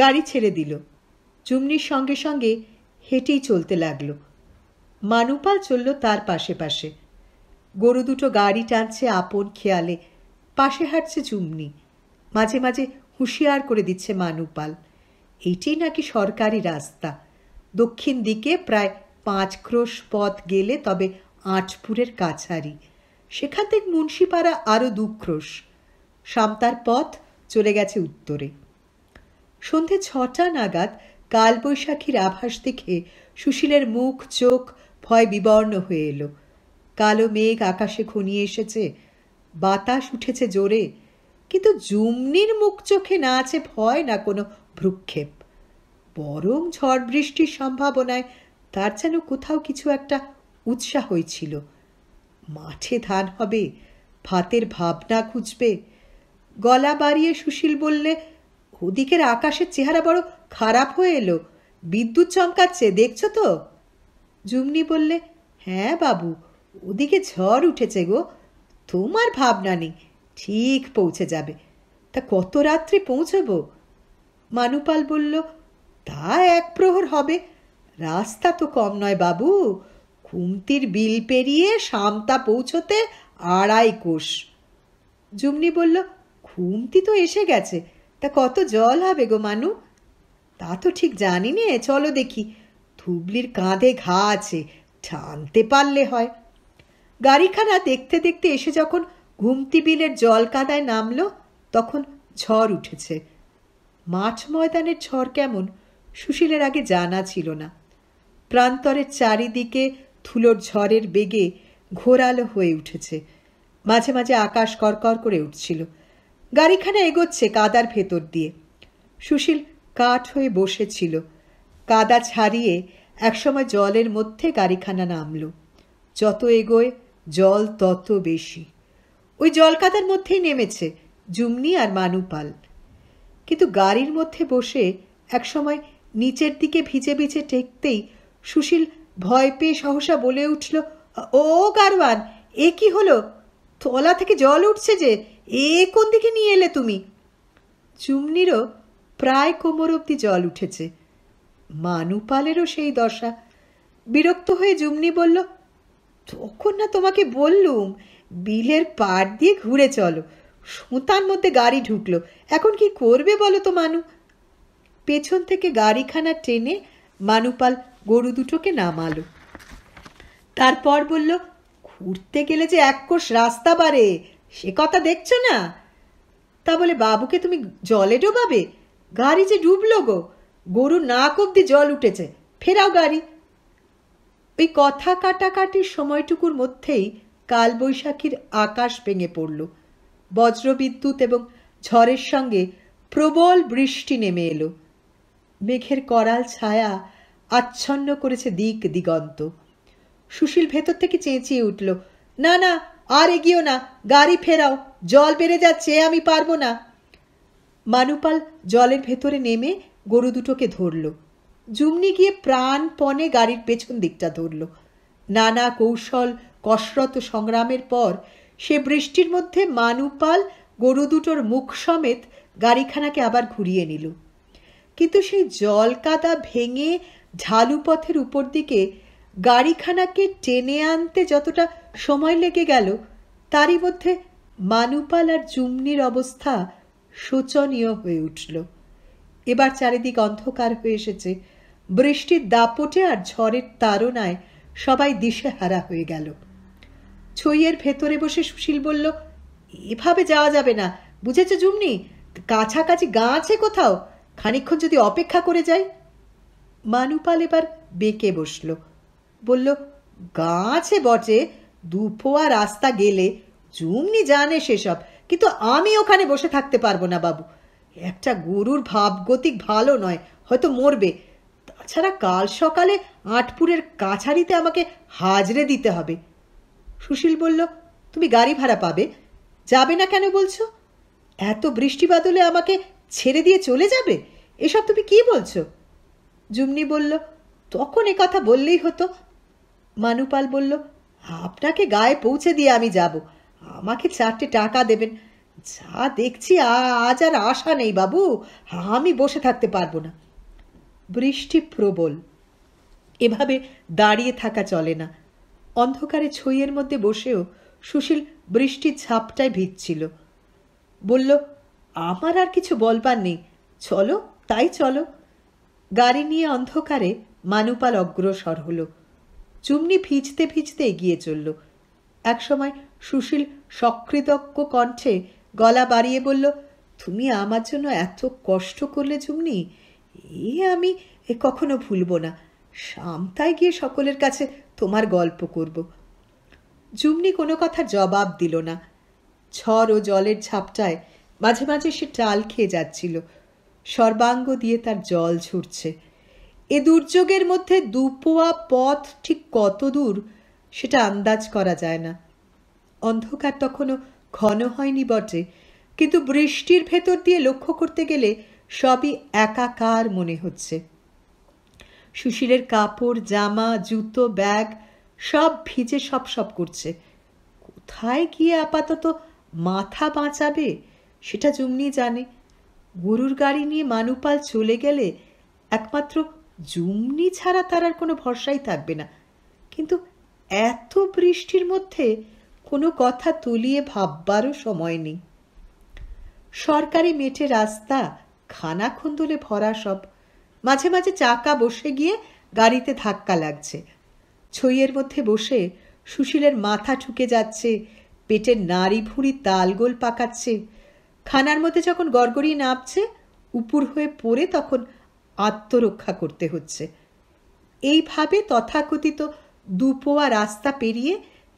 গাড়ি ছেড়ে দিল চুমনির সঙ্গে সঙ্গে হেঁটেই চলতে লাগলো মানুপাল চলল তার পাশে পাশে গরু দুটো গাড়ি টানছে আপন খেয়ালে পাশে হাঁটছে চুমনি মাঝে মাঝে হুঁশিয়ার করে দিচ্ছে মানুপাল এইটি নাকি সরকারি রাস্তা দক্ষিণ দিকে প্রায় পাঁচ ক্রোশ পথ গেলে তবে আঁটপুরের কাছারি সেখান থেকে মুন্সিপাড়া আরও দুক্রোশ সামতার পথ চলে গেছে উত্তরে সন্ধে ছটা নাগাদ কালবৈশাখীর আভাস দেখে সুশীলের মুখ চোখ ভয় বিবর্ণ হয়ে এলো কালো মেঘ আকাশে ঘনিয়ে এসেছে বাতাস উঠেছে জোরে কিন্তু জুমনির মুখ চোখে না আছে ভয় না কোনো ভ্রুক্ষেপ বরং ঝড় বৃষ্টির সম্ভাবনায় তার যেন কোথাও কিছু একটা উৎসাহ হয়েছিল মাঠে ধান হবে ভাতের ভাবনা খুঁজবে গলা বাড়িয়ে সুশীল বললে ওদিকের আকাশের চেহারা বড় খারাপ হয়ে এলো বিদ্যুৎ চমকাচ্ছে দেখছ তো জুমনি বললে হ্যাঁ বাবু ওদিকে ঝড় উঠেছে গো তোমার ভাবনা নেই ঠিক পৌঁছে যাবে তা কত রাত্রে পৌঁছবো মানুপাল বলল তা এক প্রহর হবে রাস্তা তো কম নয় বাবু খুমতির বিল পেরিয়ে সামতা পৌঁছতে আড়াই কোষ জুমনি বলল খুমতি তো এসে গেছে তা কত জল হবে গো মানু তা তো ঠিক জানি নে চলো দেখি ধুবলির কাঁধে ঘা আছে টানতে পারলে হয় গাড়িখানা দেখতে দেখতে এসে যখন ঘুমতি বিলের জল কাদায় নামল তখন ঝড় উঠেছে মাঠ ময়দানের ঝড় কেমন সুশীলের আগে জানা ছিল না প্রান্তরের চারিদিকে থুলোর ঝড়ের বেগে ঘোরালো হয়ে উঠেছে মাঝে মাঝে আকাশ করকর করে উঠছিল গাড়িখানা এগোচ্ছে কাদার ভেতর দিয়ে সুশীল কাঠ হয়ে বসেছিল কাদা ছাড়িয়ে একসময় জলের মধ্যে গাড়িখানা নামল যত এগোয় জল তত বেশি ওই জলকাদার মধ্যেই নেমেছে জুমনি আর মানুপাল কিন্তু গাড়ির মধ্যে বসে একসময় নিচের দিকে ভিজে ভিজে টেকতেই সুশীল ভয় পেয়ে সহসা বলে উঠল ও গারওয়ান এ কি হলো তলা থেকে জল উঠছে যে এ কোন দিকে নিয়ে এলে তুমি চুমনিরও প্রায় কোমর অব্দি জল উঠেছে মানুপালেরও সেই দশা বিরক্ত হয়ে জুমনি বলল তখন না তোমাকে বললুম বিলের পাড় দিয়ে ঘুরে চলো সুতার মধ্যে গাড়ি ঢুকলো এখন কি করবে বলো তো মানু পেছন থেকে গাড়িখানা টেনে মানুপাল গরু দুটোকে নামালো তারপর বলল ঘুরতে গেলে যে এক কোষ রাস্তা বাড়ে সে কথা দেখছো না তা বলে বাবুকে তুমি জলে ডোবাবে গাড়ি যে ডুবলো গো গরু নাক অব্দি জল উঠেছে ফেরাও গাড়ি ওই কথা কাটাকাটির সময়টুকুর মধ্যেই কালবৈশাখীর আকাশ ভেঙে পড়ল বজ্রবিদ্যুৎ এবং ঝড়ের সঙ্গে প্রবল বৃষ্টি নেমে এলো মেঘের করাল ছায়া আচ্ছন্ন করেছে দিক দিগন্ত সুশীল ভেতর থেকে চেঁচিয়ে উঠল না না আর এগিয়েও না গাড়ি ফেরাও জল বেড়ে যাচ্ছে আমি পারবো না মানুপাল জলের ভেতরে নেমে গরু দুটোকে ধরল জুমনি গিয়ে প্রাণপণে গাড়ির পেছন দিকটা ধরল নানা কৌশল কসরত সংগ্রামের পর সে বৃষ্টির মধ্যে মানুপাল গরু দুটোর মুখ সমেত গাড়িখানাকে আবার ঘুরিয়ে নিল কিন্তু সেই জল কাদা ভেঙে ঢালু পথের উপর দিকে গাড়িখানাকে টেনে আনতে যতটা সময় লেগে গেল তারই মধ্যে মানুপাল আর জুমনির অবস্থা শোচনীয় হয়ে উঠল এবার চারিদিক অন্ধকার হয়ে এসেছে বৃষ্টির দাপটে আর ঝড়ের তাড়নায় সবাই দিশে হারা হয়ে গেল ছইয়ের ভেতরে বসে সুশীল বলল এভাবে যাওয়া যাবে না বুঝেছ জুমনি কাছাকাছি গা আছে কোথাও খানিক্ষণ যদি অপেক্ষা করে যাই মানুপাল এবার বেঁকে বসল বলল গা আছে বটে দুপোয়া রাস্তা গেলে জুমনি জানে সেসব কিন্তু আমি ওখানে বসে থাকতে পারবো না বাবু একটা গরুর ভাবগতিক ভালো নয় হয়তো মরবে তাছাড়া কাল সকালে আটপুরের কাছারিতে আমাকে হাজরে দিতে হবে সুশীল বলল তুমি গাড়ি ভাড়া পাবে যাবে না কেন বলছো এত বৃষ্টি বাদলে আমাকে ছেড়ে দিয়ে চলে যাবে এসব তুমি কি বলছো জুমনি বলল তখন এ কথা বললেই হতো মানুপাল বলল আপনাকে গায়ে পৌঁছে দিয়ে আমি যাব আমাকে চারটে টাকা দেবেন যা দেখছি আজ আর আশা নেই বাবু আমি বসে থাকতে পারবো না বৃষ্টি প্রবল এভাবে দাঁড়িয়ে থাকা চলে না অন্ধকারে ছইয়ের মধ্যে বসেও সুশীল বৃষ্টির ছাপটায় ভিজছিল বলল আমার আর কিছু বলবার নেই চলো তাই চলো গাড়ি নিয়ে অন্ধকারে মানুপাল অগ্রসর হলো চুমনি ভিজতে ভিজতে এগিয়ে চলল একসময় সুশীল সকৃতজ্ঞ কণ্ঠে গলা বাড়িয়ে বলল তুমি আমার জন্য এত কষ্ট করলে চুমনি এ আমি এ কখনো ভুলব না সামতায় গিয়ে সকলের কাছে তোমার গল্প করব জুমনি কোনো কথা জবাব দিল না ঝড় ও জলের ঝাপটায় মাঝে মাঝে সে টাল খেয়ে যাচ্ছিল সর্বাঙ্গ দিয়ে তার জল ছুটছে এ দুর্যোগের মধ্যে দুপোয়া পথ ঠিক কত দূর সেটা আন্দাজ করা যায় না অন্ধকার তখনও ঘন হয়নি বটে কিন্তু বৃষ্টির ভেতর দিয়ে লক্ষ্য করতে গেলে সবই একাকার মনে হচ্ছে সুশীলের কাপড় জামা জুতো ব্যাগ সব ভিজে সব সব করছে কোথায় গিয়ে আপাতত মাথা বাঁচাবে সেটা জুমনি জানে গরুর গাড়ি নিয়ে মানুপাল চলে গেলে একমাত্র জুমনি ছাড়া তার আর কোনো ভরসাই থাকবে না কিন্তু এত বৃষ্টির মধ্যে কোনো কথা তুলিয়ে ভাববারও সময় নেই সরকারি মেঠে রাস্তা খানা খুন্দুলে ভরা সব মাঝে মাঝে চাকা বসে গিয়ে গাড়িতে ধাক্কা লাগছে ছইয়ের মধ্যে বসে সুশীলের মাথা ঠুকে যাচ্ছে পেটের নাড়ি ভুঁড়ি তালগোল পাকাচ্ছে খানার মধ্যে যখন গড়গড়ি নাপছে উপুর হয়ে পড়ে তখন আত্মরক্ষা করতে হচ্ছে এইভাবে তথাকথিত দুপোয়া রাস্তা পেরিয়ে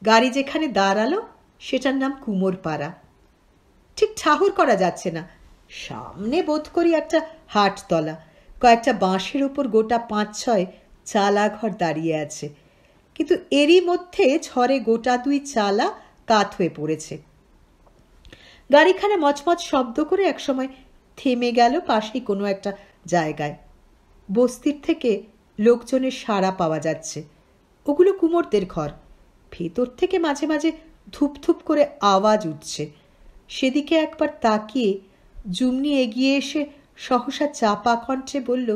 গাড়ি যেখানে দাঁড়ালো সেটার নাম কুমোরপাড়া ঠিক ঠাহর করা যাচ্ছে না সামনে বোধ করি একটা হাটতলা কয়েকটা বাঁশের উপর গোটা পাঁচ ছয় চালা ঘর দাঁড়িয়ে আছে কিন্তু এরই মধ্যে ঝড়ে গোটা দুই চালা কাত হয়ে পড়েছে গাড়িখানা মচমচ শব্দ করে একসময় থেমে গেল পাশেই কোনো একটা জায়গায় বস্তির থেকে লোকজনের সাড়া পাওয়া যাচ্ছে ওগুলো কুমোরদের ঘর ভেতর থেকে মাঝে মাঝে ধূপ করে আওয়াজ উঠছে সেদিকে একবার তাকিয়ে জুমনি এগিয়ে এসে সহসা চাপা কণ্ঠে বলল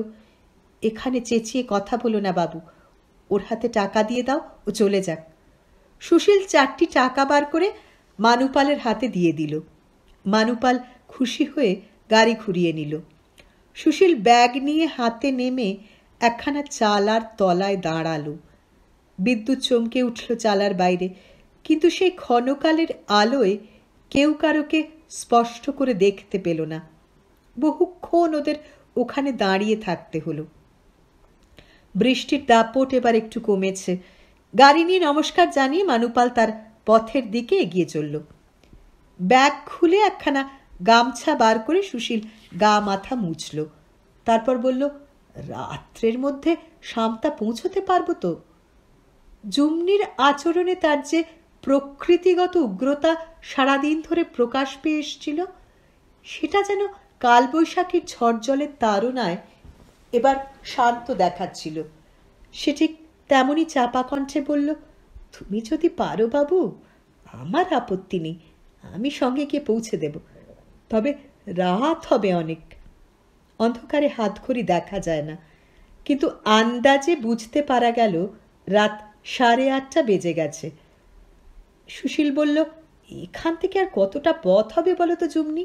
এখানে চেঁচিয়ে কথা বলো না বাবু ওর হাতে টাকা দিয়ে দাও ও চলে যাক সুশীল চারটি টাকা বার করে মানুপালের হাতে দিয়ে দিল মানুপাল খুশি হয়ে গাড়ি ঘুরিয়ে নিল সুশীল ব্যাগ নিয়ে হাতে নেমে একখানা চালার তলায় দাঁড়ালো বিদ্যুৎ চমকে উঠল চালার বাইরে কিন্তু সেই ক্ষণকালের আলোয় কেউ কারোকে স্পষ্ট করে দেখতে পেল না বহুক্ষণ ওদের ওখানে দাঁড়িয়ে থাকতে হলো বৃষ্টির দাপট এবার একটু কমেছে গাড়ি নিয়ে নমস্কার জানিয়ে মানুপাল তার পথের দিকে এগিয়ে চলল ব্যাগ খুলে একখানা গামছা বার করে সুশীল গা মাথা মুছল তারপর বলল রাত্রের মধ্যে সামতা পৌঁছতে পারবো তো জুমনির আচরণে তার যে প্রকৃতিগত উগ্রতা সারাদিন ধরে প্রকাশ পেয়ে এসছিল সেটা যেন কালবৈশাখীর ঝড় জলের তারুণায় এবার শান্ত দেখাচ্ছিল সে ঠিক তেমনই চাপা কণ্ঠে বলল তুমি যদি পারো বাবু আমার আপত্তি নেই আমি সঙ্গে গিয়ে পৌঁছে দেব তবে রাত হবে অনেক অন্ধকারে হাতখড়ি দেখা যায় না কিন্তু আন্দাজে বুঝতে পারা গেল রাত সাড়ে আটটা বেজে গেছে সুশীল বলল এখান থেকে আর কতটা পথ হবে বলো তো জুমনি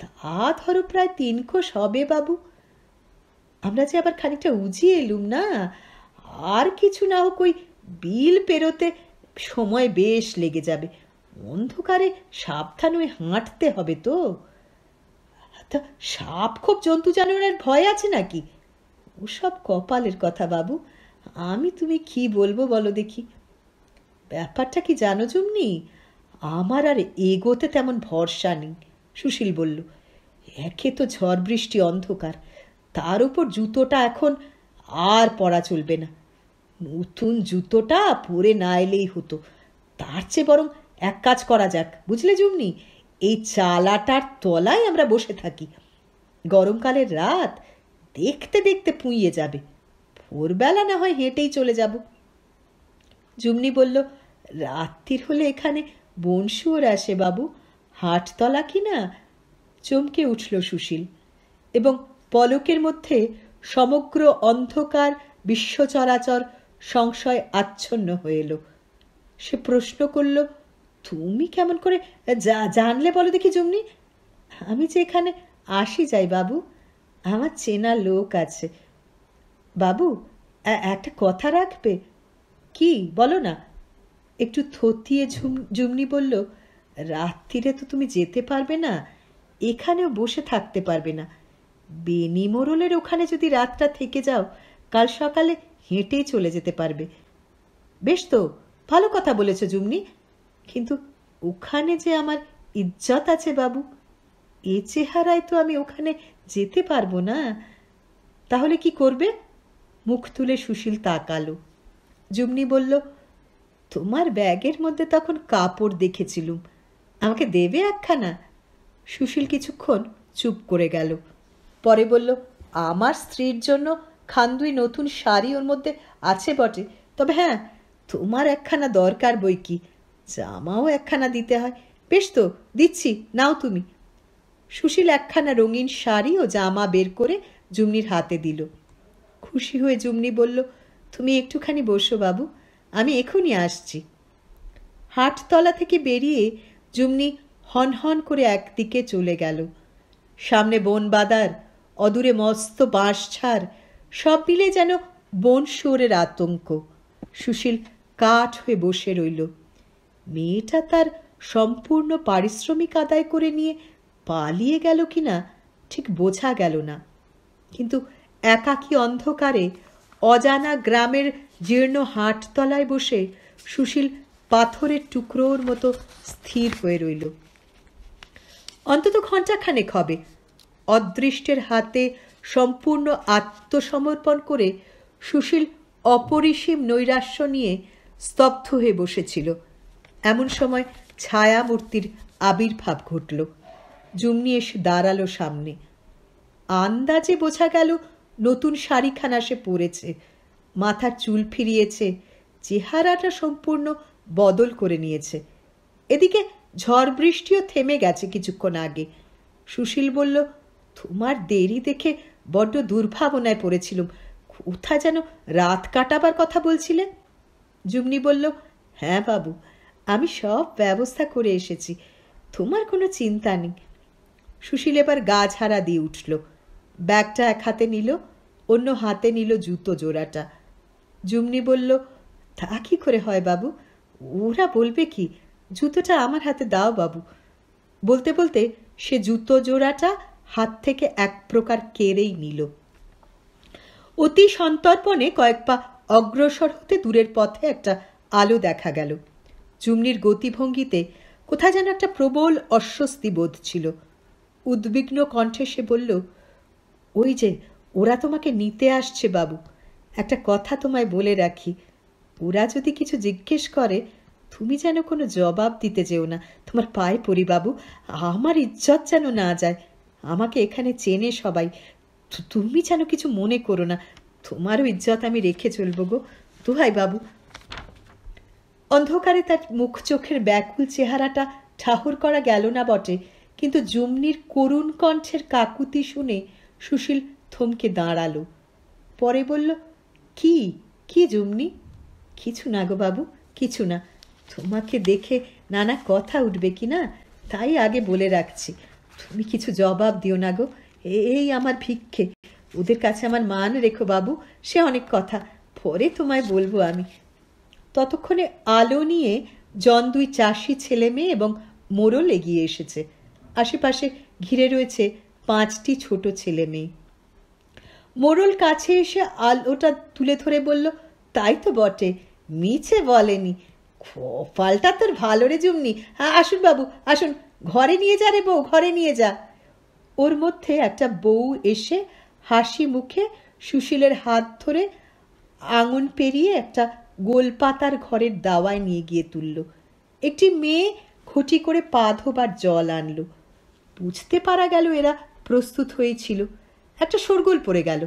তা ধরো প্রায় তিন খোস হবে বাবু আমরা যে আবার খানিকটা উজিয়ে এলুম না আর কিছু না হোক ওই বিল পেরোতে সময় বেশ লেগে যাবে অন্ধকারে সাবধান হয়ে হাঁটতে হবে তো সাপ খুব জন্তু জানোয়ারের ভয় আছে নাকি ওসব কপালের কথা বাবু আমি তুমি কি বলবো বলো দেখি ব্যাপারটা কি জানো জুমনি আমার আর এগোতে তেমন ভরসা নেই সুশীল বলল একে তো ঝড় বৃষ্টি অন্ধকার তার উপর জুতোটা এখন আর পরা চলবে না নতুন জুতোটা পরে না এলেই হতো তার চেয়ে বরং এক কাজ করা যাক বুঝলে জুমনি এই চালাটার তলায় আমরা বসে থাকি গরমকালের রাত দেখতে দেখতে পুঁইয়ে যাবে ভোরবেলা না হয় হেঁটেই চলে যাবো জুমনি বলল রাত্রির হলে এখানে বনশুয়োর আসে বাবু হাটতলা কি না চমকে উঠল সুশীল এবং পলকের মধ্যে সমগ্র অন্ধকার বিশ্ব চরাচর সংশয় আচ্ছন্ন হয়ে এলো সে প্রশ্ন করল তুমি কেমন করে যা জানলে বলো দেখি জুমনি আমি যে এখানে আসি যাই বাবু আমার চেনা লোক আছে বাবু একটা কথা রাখবে কি বলো না একটু থতিয়ে ঝুম জুমনি বলল রাত্রিরে তো তুমি যেতে পারবে না এখানেও বসে থাকতে পারবে না বেনিমোরলের ওখানে যদি রাতটা থেকে যাও কাল সকালে হেঁটেই চলে যেতে পারবে বেশ তো ভালো কথা বলেছো জুমনি কিন্তু ওখানে যে আমার ইজ্জত আছে বাবু এ চেহারায় তো আমি ওখানে যেতে পারবো না তাহলে কি করবে মুখ তুলে সুশীল তাকালো জুমনি বলল তোমার ব্যাগের মধ্যে তখন কাপড় দেখেছিলুম আমাকে দেবে একখানা সুশীল কিছুক্ষণ চুপ করে গেল পরে বলল আমার স্ত্রীর জন্য খান্দুই নতুন শাড়ি ওর মধ্যে আছে বটে তবে হ্যাঁ তোমার একখানা দরকার বই কি জামাও একখানা দিতে হয় বেশ তো দিচ্ছি নাও তুমি সুশীল একখানা রঙিন শাড়ি ও জামা বের করে জুমনির হাতে দিল খুশি হয়ে জুমনি বলল তুমি একটুখানি বসো বাবু আমি এখনই আসছি হাটতলা থেকে বেরিয়ে জুমনি হনহন করে একদিকে চলে গেল সামনে বন বাদার অদূরে মস্ত বাঁশ ছাড় সব মিলে যেন বন শুয়োরের আতঙ্ক সুশীল কাঠ হয়ে বসে রইল মেয়েটা তার সম্পূর্ণ পারিশ্রমিক আদায় করে নিয়ে পালিয়ে গেল কিনা ঠিক বোঝা গেল না কিন্তু একাকী অন্ধকারে অজানা গ্রামের জীর্ণ হাটতলায় বসে সুশীল পাথরের টুকরোর মতো স্থির হয়ে রইল অন্তত ঘণ্টাখানেক হবে অদৃষ্টের হাতে সম্পূর্ণ আত্মসমর্পণ করে সুশীল অপরিসীম নৈরাশ্য নিয়ে স্তব্ধ হয়ে বসেছিল এমন সময় ছায়া মূর্তির আবির্ভাব ঘটল জুমনি এসে দাঁড়ালো সামনে আন্দাজে বোঝা গেল নতুন শাড়িখানা সে পরেছে মাথার চুল ফিরিয়েছে চেহারাটা সম্পূর্ণ বদল করে নিয়েছে এদিকে ঝড় বৃষ্টিও থেমে গেছে কিছুক্ষণ আগে সুশীল বলল তোমার দেরি দেখে বড্ড দুর্ভাবনায় পড়েছিলুম কোথা যেন রাত কাটাবার কথা বলছিলে জুমনি বলল হ্যাঁ বাবু আমি সব ব্যবস্থা করে এসেছি তোমার কোনো চিন্তা নেই সুশীল এবার গা ঝাড়া দিয়ে উঠল ব্যাগটা এক হাতে নিল অন্য হাতে নিল জুতো জোড়াটা জুমনি বলল তা কি করে হয় বাবু ওরা বলবে কি জুতোটা আমার হাতে দাও বাবু বলতে বলতে সে জুতো জোড়াটা হাত থেকে এক প্রকার কেড়েই নিল অতি সন্তর্পণে কয়েক পা অগ্রসর হতে দূরের পথে একটা আলো দেখা গেল জুমনির গতিভঙ্গিতে কোথায় যেন একটা প্রবল অস্বস্তি বোধ ছিল উদ্বিগ্ন কণ্ঠে সে বলল ওই যে ওরা তোমাকে নিতে আসছে বাবু একটা কথা তোমায় বলে রাখি ওরা যদি কিছু জিজ্ঞেস করে তুমি যেন কোনো জবাব দিতে যেও না তোমার পায়ে পড়ি বাবু আমার ইজ্জত যেন না যায় আমাকে এখানে চেনে সবাই তুমি যেন কিছু মনে করো না তোমারও ইজ্জত আমি রেখে চলবো গো দুহাই বাবু অন্ধকারে তার মুখ চোখের ব্যাকুল চেহারাটা ঠাহর করা গেল না বটে কিন্তু জুমনির করুণ কণ্ঠের কাকুতি শুনে সুশীল থমকে দাঁড়ালো পরে বলল কি কি জুমনি কিছু না গো বাবু কিছু না তোমাকে দেখে নানা কথা উঠবে কি না তাই আগে বলে রাখছি তুমি কিছু জবাব দিও না গো এই আমার ভিক্ষে ওদের কাছে আমার মান রেখো বাবু সে অনেক কথা পরে তোমায় বলবো আমি ততক্ষণে আলো নিয়ে জন দুই চাষি ছেলে মেয়ে এবং মোড়ল এগিয়ে এসেছে আশেপাশে ঘিরে রয়েছে পাঁচটি ছোট ছেলে মেয়ে মোড়ল কাছে এসে আলোটা তুলে ধরে বলল তাই তো বটে মিছে বলেনি কপালটা তোর ভালো রে জুমনি হ্যাঁ আসুন বাবু আসুন ঘরে নিয়ে যা রে বউ ঘরে নিয়ে যা ওর মধ্যে একটা বউ এসে হাসি মুখে সুশীলের হাত ধরে আঙুন পেরিয়ে একটা গোলপাতার ঘরের দাওয়ায় নিয়ে গিয়ে তুলল একটি মেয়ে খটি করে পা ধোবার জল আনলো বুঝতে পারা গেল এরা প্রস্তুত হয়েছিল একটা সরগোল পড়ে গেল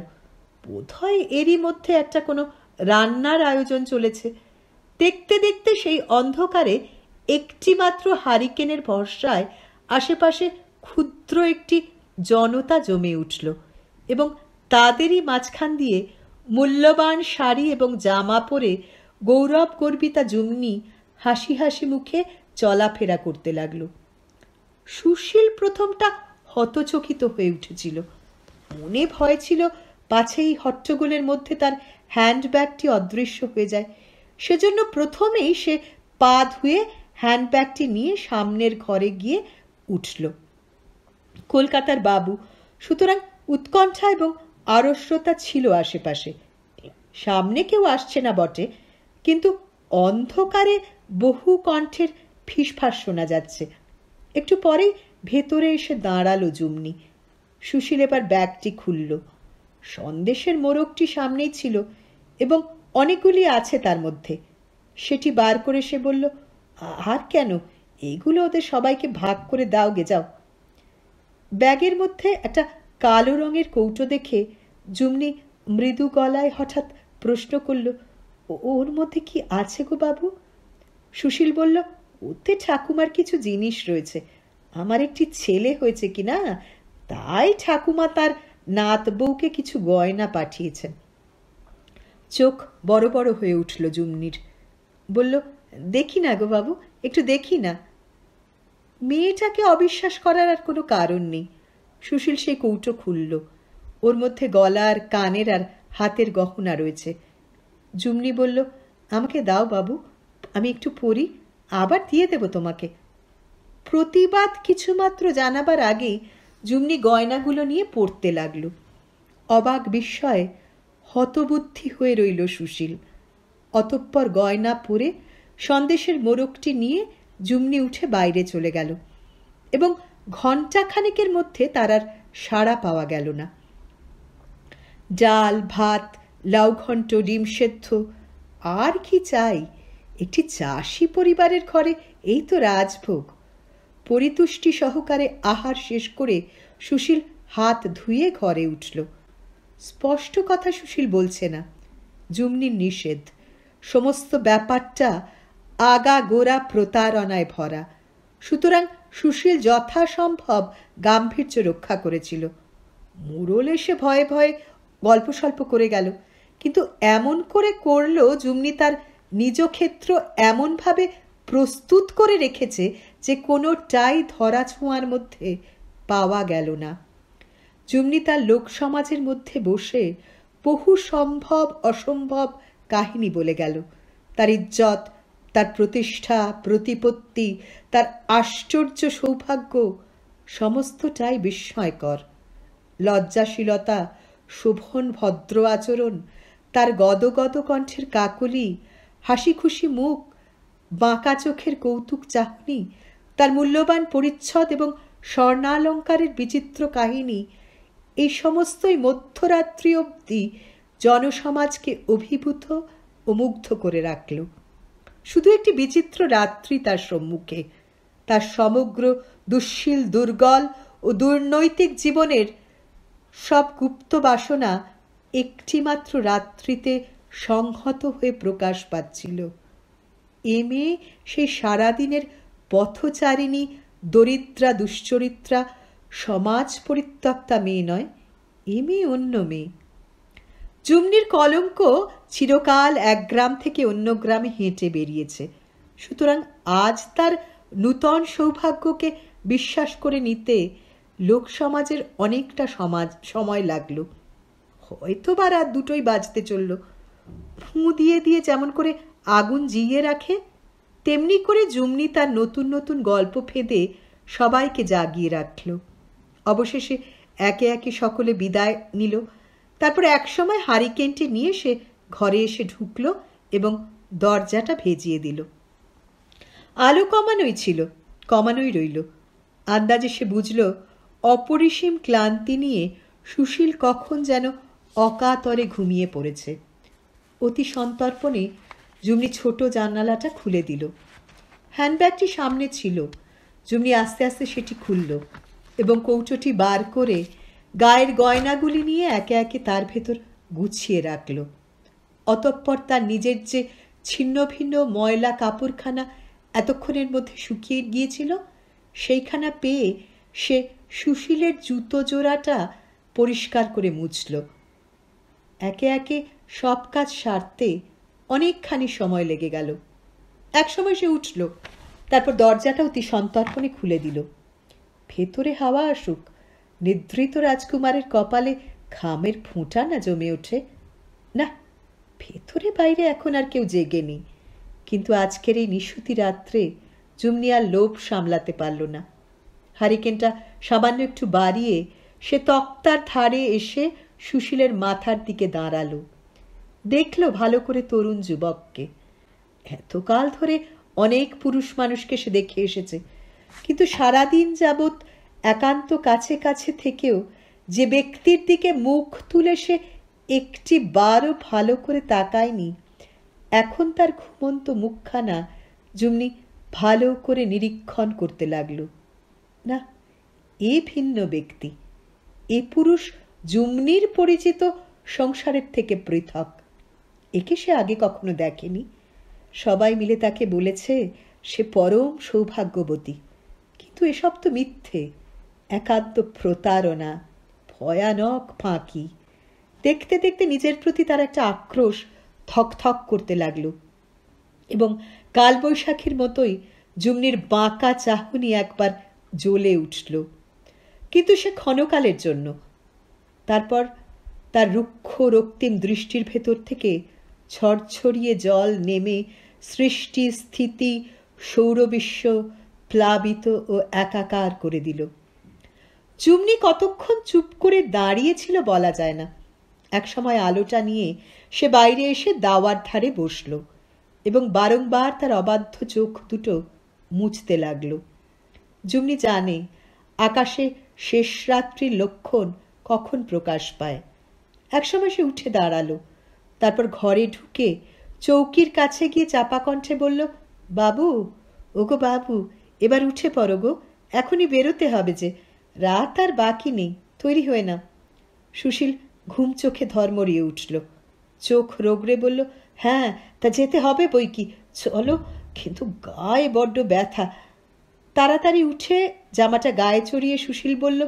বোধহয় এরই মধ্যে একটা কোনো রান্নার আয়োজন চলেছে দেখতে দেখতে সেই অন্ধকারে একটিমাত্র হারিকেনের ভরসায় আশেপাশে ক্ষুদ্র একটি জনতা জমে উঠল এবং তাদেরই মাঝখান দিয়ে মূল্যবান শাড়ি এবং জামা পরে গৌরব গর্বিতা জুমনি হাসি হাসি মুখে চলাফেরা করতে লাগল সুশীল প্রথমটা হতচকিত হয়ে উঠেছিল মনে ভয় ছিল পাছেই হট্টগোলের মধ্যে তার হ্যান্ডব্যাগটি অদৃশ্য হয়ে যায় সেজন্য প্রথমেই সে পা ধুয়ে হ্যান্ডব্যাগটি নিয়ে সামনের ঘরে গিয়ে উঠল কলকাতার বাবু সুতরাং উৎকণ্ঠা এবং আড়স্যতা ছিল আশেপাশে সামনে কেউ আসছে না বটে কিন্তু অন্ধকারে বহু কণ্ঠের ফিসফাস শোনা যাচ্ছে একটু পরেই ভেতরে এসে দাঁড়ালো জুমনি সুশীল এবার ব্যাগটি খুলল সন্দেশের মোরগটি সামনেই ছিল এবং অনেকগুলি আছে তার মধ্যে সেটি বার করে সে বলল আর কেন এগুলো ওদের সবাইকে ভাগ করে দাও গে যাও ব্যাগের মধ্যে একটা কালো রঙের কৌটো দেখে জুমনি মৃদু গলায় হঠাৎ প্রশ্ন করল ওর মধ্যে কি আছে গো বাবু সুশীল বলল ওতে ঠাকুমার কিছু জিনিস রয়েছে আমার একটি ছেলে হয়েছে কি না তাই ঠাকুমা তার নাত বউকে কিছু গয়না পাঠিয়েছেন চোখ বড় বড় হয়ে উঠল জুমনির বলল দেখি না গো বাবু একটু দেখি না মেয়েটাকে অবিশ্বাস করার আর কোনো কারণ নেই সুশীল সেই কৌটো খুলল ওর মধ্যে গলার কানের আর হাতের গহনা রয়েছে জুমনি বলল আমাকে দাও বাবু আমি একটু পড়ি আবার দিয়ে দেব তোমাকে প্রতিবাদ কিছুমাত্র জানাবার আগেই জুমনি গয়নাগুলো নিয়ে পড়তে লাগল অবাক বিস্ময়ে হতবুদ্ধি হয়ে রইল সুশীল অতঃপর গয়না পরে সন্দেশের মোরগটি নিয়ে জুমনি উঠে বাইরে চলে গেল এবং ঘণ্টাখানেকের মধ্যে তার আর সাড়া পাওয়া গেল না ডাল ভাত লাউঘণ্ট ডিম সেদ্ধ আর কি চাই একটি চাষি পরিবারের ঘরে এই তো রাজভোগ পরিতুষ্টি সহকারে আহার শেষ করে সুশীল হাত ধুয়ে ঘরে উঠল স্পষ্ট কথা সুশীল বলছে না জুমনির নিষেধ সমস্ত ব্যাপারটা আগা গোড়া প্রতারণায় ভরা সুতরাং সুশীল যথাসম্ভব গাম্ভীর্য রক্ষা করেছিল মুরল এসে ভয়ে ভয়ে গল্প স্বল্প করে গেল কিন্তু এমন করে করল জুমনি তার নিজ ক্ষেত্র এমনভাবে প্রস্তুত করে রেখেছে যে কোনোটাই ধরা ছোঁয়ার মধ্যে পাওয়া গেল না জুমনি তার লোকসমাজের মধ্যে বসে বহু সম্ভব অসম্ভব কাহিনী বলে গেল তার ইজ্জত তার প্রতিষ্ঠা প্রতিপত্তি তার আশ্চর্য সৌভাগ্য সমস্তটাই বিস্ময়কর লজ্জাশীলতা শোভন ভদ্র আচরণ তার গদগদ কণ্ঠের কাকলি হাসি খুশি মুখ বাঁকা চোখের কৌতুক চাহনি তার মূল্যবান পরিচ্ছদ এবং স্বর্ণালঙ্কারের বিচিত্র কাহিনী এই সমস্তই মধ্যরাত্রি অবধি জনসমাজকে অভিভূত ও মুগ্ধ করে রাখল শুধু একটি বিচিত্র রাত্রি তার সম্মুখে তার সমগ্র দুশ্চিল দুর্গল ও দুর্নৈতিক জীবনের সব গুপ্ত বাসনা একটিমাত্র রাত্রিতে সংহত হয়ে প্রকাশ পাচ্ছিল এ সেই সারাদিনের পথচারিণী দরিদ্রা দুশ্চরিত্রা সমাজ পরিত্যক্তা মেয়ে নয় এ মেয়ে অন্য মেয়ে জুমনির কলঙ্ক চিরকাল এক গ্রাম থেকে অন্য গ্রামে হেঁটে বেরিয়েছে সুতরাং আজ তার নূতন সৌভাগ্যকে বিশ্বাস করে নিতে লোক সমাজের অনেকটা সমাজ সময় লাগলো হয়তো বা রাত দুটোই বাজতে চলল ফুঁ দিয়ে দিয়ে যেমন করে আগুন জিয়ে রাখে তেমনি করে জুমনি তার নতুন নতুন গল্প ফেদে সবাইকে জাগিয়ে রাখল অবশেষে একে একে সকলে বিদায় নিল তারপর একসময় হারিকেনটি নিয়ে সে ঘরে এসে ঢুকল এবং দরজাটা ভেজিয়ে দিল আলো কমানোই ছিল কমানোই রইল আন্দাজে সে বুঝল অপরিসীম ক্লান্তি নিয়ে সুশীল কখন যেন অকাতরে ঘুমিয়ে পড়েছে অতি সন্তর্পণে জুমনি ছোট জানালাটা খুলে দিল হ্যান্ডব্যাগটি সামনে ছিল জুমনি আস্তে আস্তে সেটি খুলল এবং কৌটোটি বার করে গায়ের গয়নাগুলি নিয়ে একে একে তার ভেতর গুছিয়ে রাখল অতঃপর তার নিজের যে ছিন্ন ভিন্ন ময়লা কাপড়খানা এতক্ষণের মধ্যে শুকিয়ে গিয়েছিল সেইখানা পেয়ে সে সুশীলের জুতো জোড়াটা পরিষ্কার করে মুছল একে একে সব কাজ সারতে অনেকখানি সময় লেগে গেল একসময় সে উঠল তারপর দরজাটা অতি সন্তর্পণে খুলে দিল ভেতরে হাওয়া আসুক নিদ্রিত রাজকুমারের কপালে ঘামের ফোঁটা না জমে ওঠে না ভেতরে বাইরে এখন আর কেউ জেগে নেই কিন্তু আজকের এই নিশুতি রাত্রে জুমনিয়ার লোভ সামলাতে পারল না হারিকেনটা সামান্য একটু বাড়িয়ে সে তক্তার ধারে এসে সুশীলের মাথার দিকে দাঁড়ালো দেখল ভালো করে তরুণ যুবককে এতকাল ধরে অনেক পুরুষ মানুষকে সে দেখে এসেছে কিন্তু সারাদিন যাবৎ একান্ত কাছে কাছে থেকেও যে ব্যক্তির দিকে মুখ তুলে সে একটি বারও ভালো করে তাকায়নি এখন তার ঘুমন্ত মুখখানা জুমনি ভালো করে নিরীক্ষণ করতে লাগল না এ ভিন্ন ব্যক্তি এ পুরুষ জুমনির পরিচিত সংসারের থেকে পৃথক একে সে আগে কখনো দেখেনি সবাই মিলে তাকে বলেছে সে পরম সৌভাগ্যবতী কিন্তু এসব তো মিথ্যে একান্ত প্রতারণা ভয়ানক ফাঁকি দেখতে দেখতে নিজের প্রতি তার একটা আক্রোশ থকথক করতে লাগল এবং কালবৈশাখীর মতোই জুমনির বাঁকা চাহনি একবার জ্বলে উঠল কিন্তু সে ক্ষণকালের জন্য তারপর তার রুক্ষ রক্তিম দৃষ্টির ভেতর থেকে ছড়ছড়িয়ে জল নেমে সৃষ্টি স্থিতি সৌরবিশ্ব প্লাবিত ও একাকার করে দিল চুমনি কতক্ষণ চুপ করে দাঁড়িয়েছিল বলা যায় না একসময় আলোটা নিয়ে সে বাইরে এসে দাওয়ার ধারে বসল এবং বারংবার তার অবাধ্য চোখ দুটো মুছতে লাগল জুমনি জানে আকাশে শেষ রাত্রির লক্ষণ কখন প্রকাশ পায় একসময় সে উঠে দাঁড়ালো তারপর ঘরে ঢুকে চৌকির কাছে গিয়ে চাপা কণ্ঠে বলল বাবু ওগো বাবু এবার উঠে পড়ো গো এখনই বেরোতে হবে যে রাত আর বাকি নেই তৈরি হয়ে না সুশীল ঘুম চোখে ধর্মরিয়ে উঠল চোখ রোগড়ে বলল হ্যাঁ তা যেতে হবে বই কি চলো কিন্তু গায়ে বড্ড ব্যথা তাড়াতাড়ি উঠে জামাটা গায়ে চড়িয়ে সুশীল বলল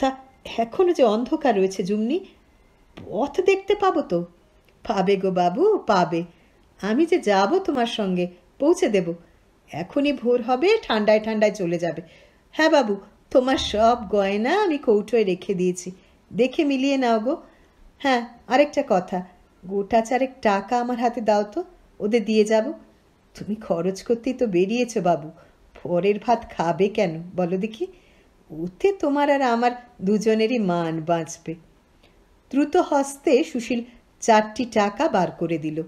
তা এখনও যে অন্ধকার রয়েছে জুমনি পথ দেখতে পাবো তো পাবে গো বাবু পাবে আমি যে যাব তোমার সঙ্গে পৌঁছে দেব এখনই ভোর হবে ঠান্ডায় ঠান্ডায় চলে যাবে হ্যাঁ বাবু তোমার সব গয়না আমি কৌটোয় রেখে দিয়েছি দেখে মিলিয়ে নাও গো হ্যাঁ আরেকটা কথা গোটা চারেক টাকা আমার হাতে দাও তো ওদের দিয়ে যাব তুমি খরচ করতেই তো বেরিয়েছো বাবু পরের ভাত খাবে কেন বলো দেখি ওতে তোমার আর আমার দুজনেরই মান বাঁচবে দ্রুত হস্তে সুশীল চারটি টাকা বার করে দিল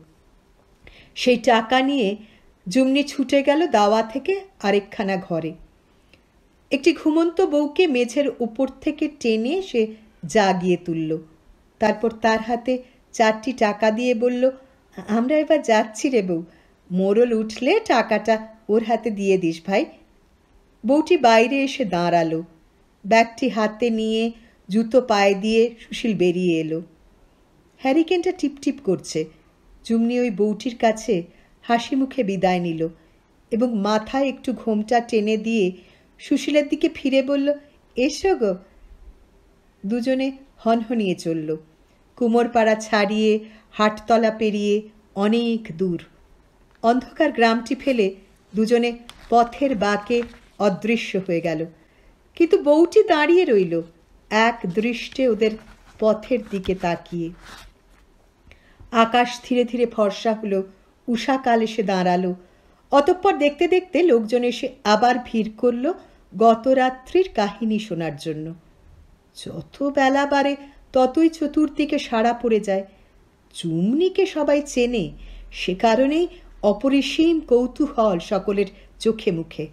সেই টাকা নিয়ে জুমনি ছুটে গেল দাওয়া থেকে আরেকখানা ঘরে একটি ঘুমন্ত বউকে মেঝের উপর থেকে টেনে সে জাগিয়ে তুলল তারপর তার হাতে চারটি টাকা দিয়ে বলল আমরা এবার যাচ্ছি রে বউ মোরল উঠলে টাকাটা ওর হাতে দিয়ে দিস ভাই বউটি বাইরে এসে দাঁড়ালো ব্যাগটি হাতে নিয়ে জুতো পায়ে দিয়ে সুশীল বেরিয়ে এলো হ্যারিকেনটা টিপটিপ করছে জুমনি ওই বউটির কাছে হাসি মুখে বিদায় নিল এবং মাথায় একটু ঘোমটা টেনে দিয়ে সুশীলের দিকে ফিরে বলল এসো গো দুজনে হনহনিয়ে চলল কুমোরপাড়া ছাড়িয়ে হাটতলা পেরিয়ে অনেক দূর অন্ধকার গ্রামটি ফেলে দুজনে পথের বাঁকে অদৃশ্য হয়ে গেল কিন্তু বউটি দাঁড়িয়ে রইল এক দৃষ্টে ওদের পথের দিকে তাকিয়ে আকাশ ধীরে ধীরে ফর্সা হলো উষাকাল এসে দাঁড়ালো অতঃপর দেখতে দেখতে লোকজন এসে আবার ভিড় করল গত রাত্রির কাহিনী শোনার জন্য যত বেলা বাড়ে ততই চতুর্দিকে সাড়া পড়ে যায় চুমনিকে সবাই চেনে সে কারণেই অপরিসীম কৌতূহল সকলের চোখে মুখে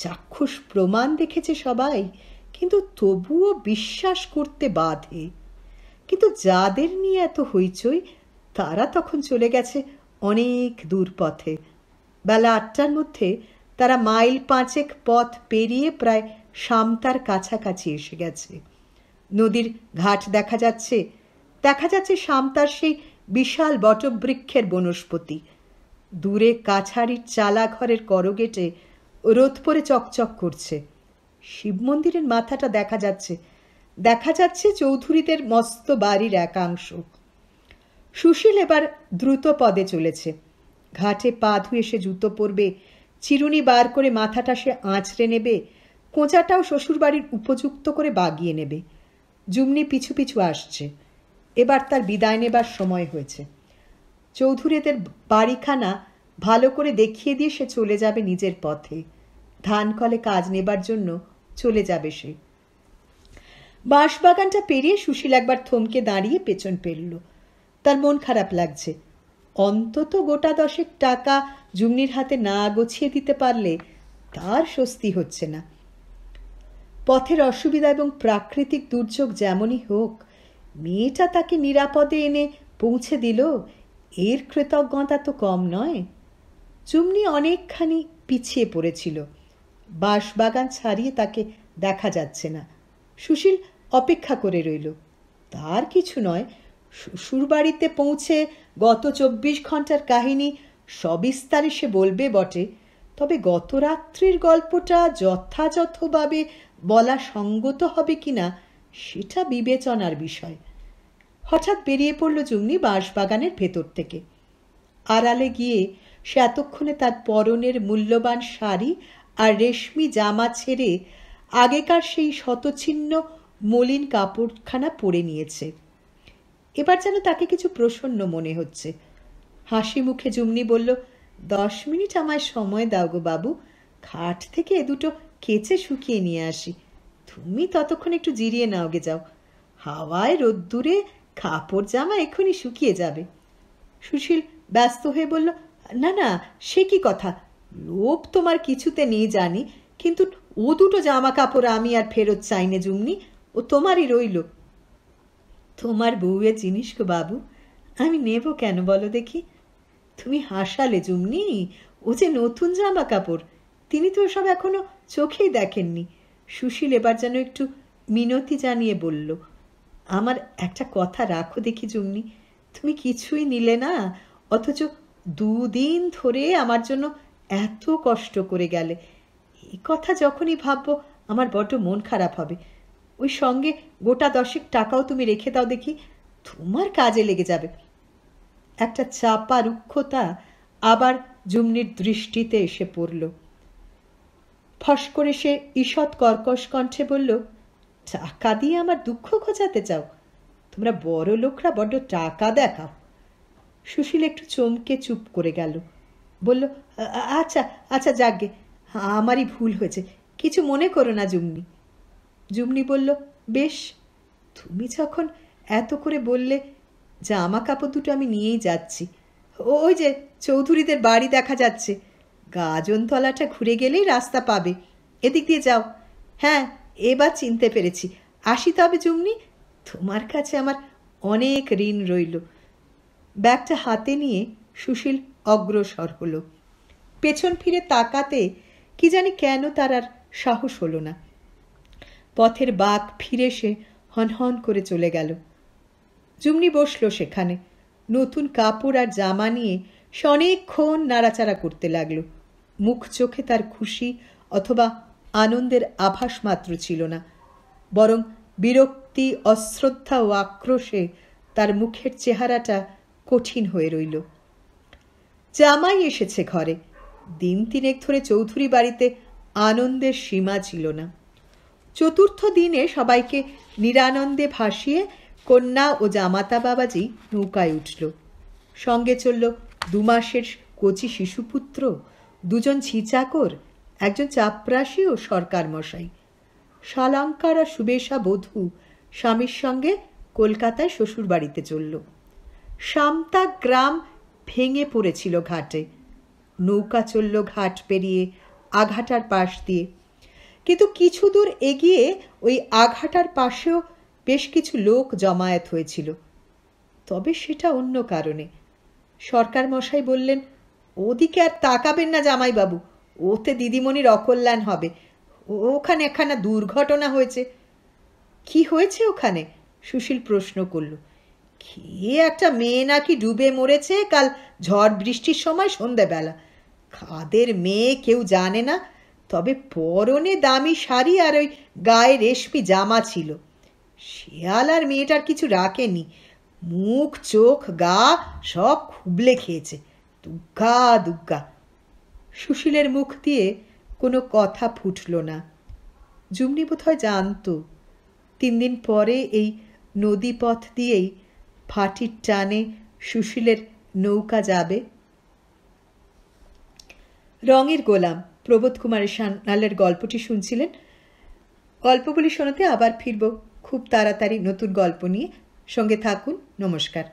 চাক্ষুষ প্রমাণ দেখেছে সবাই কিন্তু তবুও বিশ্বাস করতে বাধে কিন্তু যাদের নিয়ে এত হইচই তারা তখন চলে গেছে অনেক দূর পথে বেলা আটটার মধ্যে তারা মাইল পাঁচেক পথ পেরিয়ে প্রায় সামতার কাছাকাছি এসে গেছে নদীর ঘাট দেখা যাচ্ছে দেখা যাচ্ছে সামতার সেই বিশাল বটবৃক্ষের বনস্পতি দূরে কাছাড়ির চালা ঘরের করগেটে রোদ পরে চকচক করছে শিব মন্দিরের মাথাটা দেখা যাচ্ছে দেখা যাচ্ছে চৌধুরীদের মস্ত বাড়ির একাংশ সুশীল এবার দ্রুত পদে চলেছে ঘাটে পা ধুয়ে সে জুতো পরবে চিরুনি বার করে মাথাটা সে আঁচড়ে নেবে কোঁচাটাও শ্বশুরবাড়ির উপযুক্ত করে বাগিয়ে নেবে জুমনি পিছু পিছু আসছে এবার তার বিদায় নেবার সময় হয়েছে চৌধুরীদের বাড়িখানা ভালো করে দেখিয়ে দিয়ে সে চলে যাবে নিজের পথে ধান কলে কাজ নেবার জন্য চলে যাবে সে বাঁশবাগানটা পেরিয়ে সুশীল একবার থমকে দাঁড়িয়ে পেছন পেরল তার মন খারাপ লাগছে অন্তত গোটা দশেক টাকা জুমনির হাতে না গছিয়ে দিতে পারলে তার স্বস্তি হচ্ছে না পথের অসুবিধা এবং প্রাকৃতিক দুর্যোগ যেমনই হোক মেয়েটা তাকে নিরাপদে এনে পৌঁছে দিল এর কৃতজ্ঞতা তো কম নয় চুমনি অনেকখানি পিছিয়ে পড়েছিল বাঁশবাগান ছাড়িয়ে তাকে দেখা যাচ্ছে না সুশীল অপেক্ষা করে রইল তার কিছু নয় শ্বশুরবাড়িতে পৌঁছে গত চব্বিশ ঘন্টার কাহিনী সবিস্তারে সে বলবে বটে তবে গত রাত্রির গল্পটা যথাযথভাবে বলা সঙ্গত হবে কিনা সেটা বিবেচনার বিষয় হঠাৎ বেরিয়ে পড়ল জুমনি বাঁশবাগানের ভেতর থেকে আড়ালে গিয়ে সে এতক্ষণে তার পরনের মূল্যবান শাড়ি আর রেশমি জামা ছেড়ে আগেকার সেই শতচ্ছিন্ন মলিন কাপড়খানা পরে নিয়েছে এবার যেন তাকে কিছু প্রসন্ন মনে হচ্ছে হাসি মুখে জুমনি বলল দশ মিনিট আমায় সময় দাও গো বাবু খাট থেকে এ দুটো কেচে শুকিয়ে নিয়ে আসি তুমি ততক্ষণ একটু জিরিয়ে গে যাও হাওয়ায় রোদ্দুরে কাপড় জামা এক্ষুনি শুকিয়ে যাবে সুশীল ব্যস্ত হয়ে বলল না না সে কি কথা লোভ তোমার কিছুতে নেই জানি কিন্তু ও দুটো জামা কাপড় আমি আর ফেরত চাইনে জুমনি ও তোমারই রইল তোমার বউয়ের জিনিস গো বাবু আমি নেব কেন বলো দেখি তুমি হাসালে জুমনি ও যে নতুন জামা কাপড় তিনি তো সব এখনো চোখেই দেখেননি সুশীল এবার যেন একটু মিনতি জানিয়ে বলল আমার একটা কথা রাখো দেখি জুমনি তুমি কিছুই নিলে না অথচ দুদিন ধরে আমার জন্য এত কষ্ট করে গেলে এই কথা যখনই ভাববো আমার বড্ড মন খারাপ হবে ওই সঙ্গে গোটা দশেক টাকাও তুমি রেখে দাও দেখি তোমার কাজে লেগে যাবে একটা চাপা রুক্ষতা আবার জুমনির দৃষ্টিতে এসে পড়ল ফস করে সে ঈষৎ কর্কশ কণ্ঠে বলল টাকা দিয়ে আমার দুঃখ খোঁজাতে চাও তোমরা বড় লোকরা বড্ড টাকা দেখাও সুশীল একটু চমকে চুপ করে গেল বলল আচ্ছা আচ্ছা যাগে আমারই ভুল হয়েছে কিছু মনে করো না জুমনি জুমনি বলল বেশ তুমি যখন এত করে বললে জামা কাপড় দুটো আমি নিয়েই যাচ্ছি ওই যে চৌধুরীদের বাড়ি দেখা যাচ্ছে গাজনতলাটা ঘুরে গেলেই রাস্তা পাবে এদিক দিয়ে যাও হ্যাঁ এবার চিনতে পেরেছি আসি তবে জুমনি তোমার কাছে আমার অনেক ঋণ রইল ব্যাগটা হাতে নিয়ে সুশীল অগ্রসর হলো পেছন ফিরে তাকাতে কি জানি কেন তার আর সাহস হলো না পথের বাঘ ফিরে সে হনহন করে চলে গেল জুমনি বসল সেখানে নতুন কাপড় আর জামা নিয়ে সে অনেকক্ষণ নাড়াচাড়া করতে লাগল মুখ চোখে তার খুশি অথবা আনন্দের আভাস মাত্র ছিল না বরং বিরক্তি অশ্রদ্ধা ও আক্রোশে তার মুখের চেহারাটা কঠিন হয়ে রইল জামাই এসেছে ঘরে দিন তিনেক ধরে চৌধুরী বাড়িতে আনন্দের সীমা ছিল না চতুর্থ দিনে সবাইকে নিরানন্দে ভাসিয়ে কন্যা ও জামাতা বাবাজি নৌকায় উঠল সঙ্গে চলল দুমাসের কচি শিশুপুত্র দুজন ছিচাকর একজন চাপরাশি ও সরকার মশাই শালাঙ্কার আর সুবেশা বধূ স্বামীর সঙ্গে কলকাতায় শ্বশুর বাড়িতে চলল সামতা গ্রাম ভেঙে পড়েছিল ঘাটে নৌকা চলল ঘাট পেরিয়ে আঘাটার পাশ দিয়ে কিন্তু কিছু দূর এগিয়ে ওই আঘাটার পাশেও বেশ কিছু লোক জমায়েত হয়েছিল তবে সেটা অন্য কারণে সরকার মশাই বললেন ওদিকে আর তাকাবেন না জামাইবাবু ওতে দিদিমণির অকল্যাণ হবে ওখানে একখানা দুর্ঘটনা হয়েছে কি হয়েছে ওখানে সুশীল প্রশ্ন করল কি একটা মেয়ে নাকি ডুবে মরেছে কাল ঝড় বৃষ্টির সময় সন্ধেবেলা খাদের মেয়ে কেউ জানে না তবে পরনে দামি শাড়ি আর ওই গায়ে রেশমি জামা ছিল শেয়াল আর মেয়েটার কিছু রাখেনি মুখ চোখ গা সব খুবলে খেয়েছে দুগ্গা দুগ্গা সুশীলের মুখ দিয়ে কোনো কথা ফুটল না জুমনি হয় জানত তিন দিন পরে এই নদীপথ দিয়েই ফাটির টানে সুশীলের নৌকা যাবে রঙের গোলাম প্রবোধ কুমারের সান্যালের গল্পটি শুনছিলেন গল্পগুলি শোনাতে আবার ফিরব খুব তাড়াতাড়ি নতুন গল্প নিয়ে সঙ্গে থাকুন নমস্কার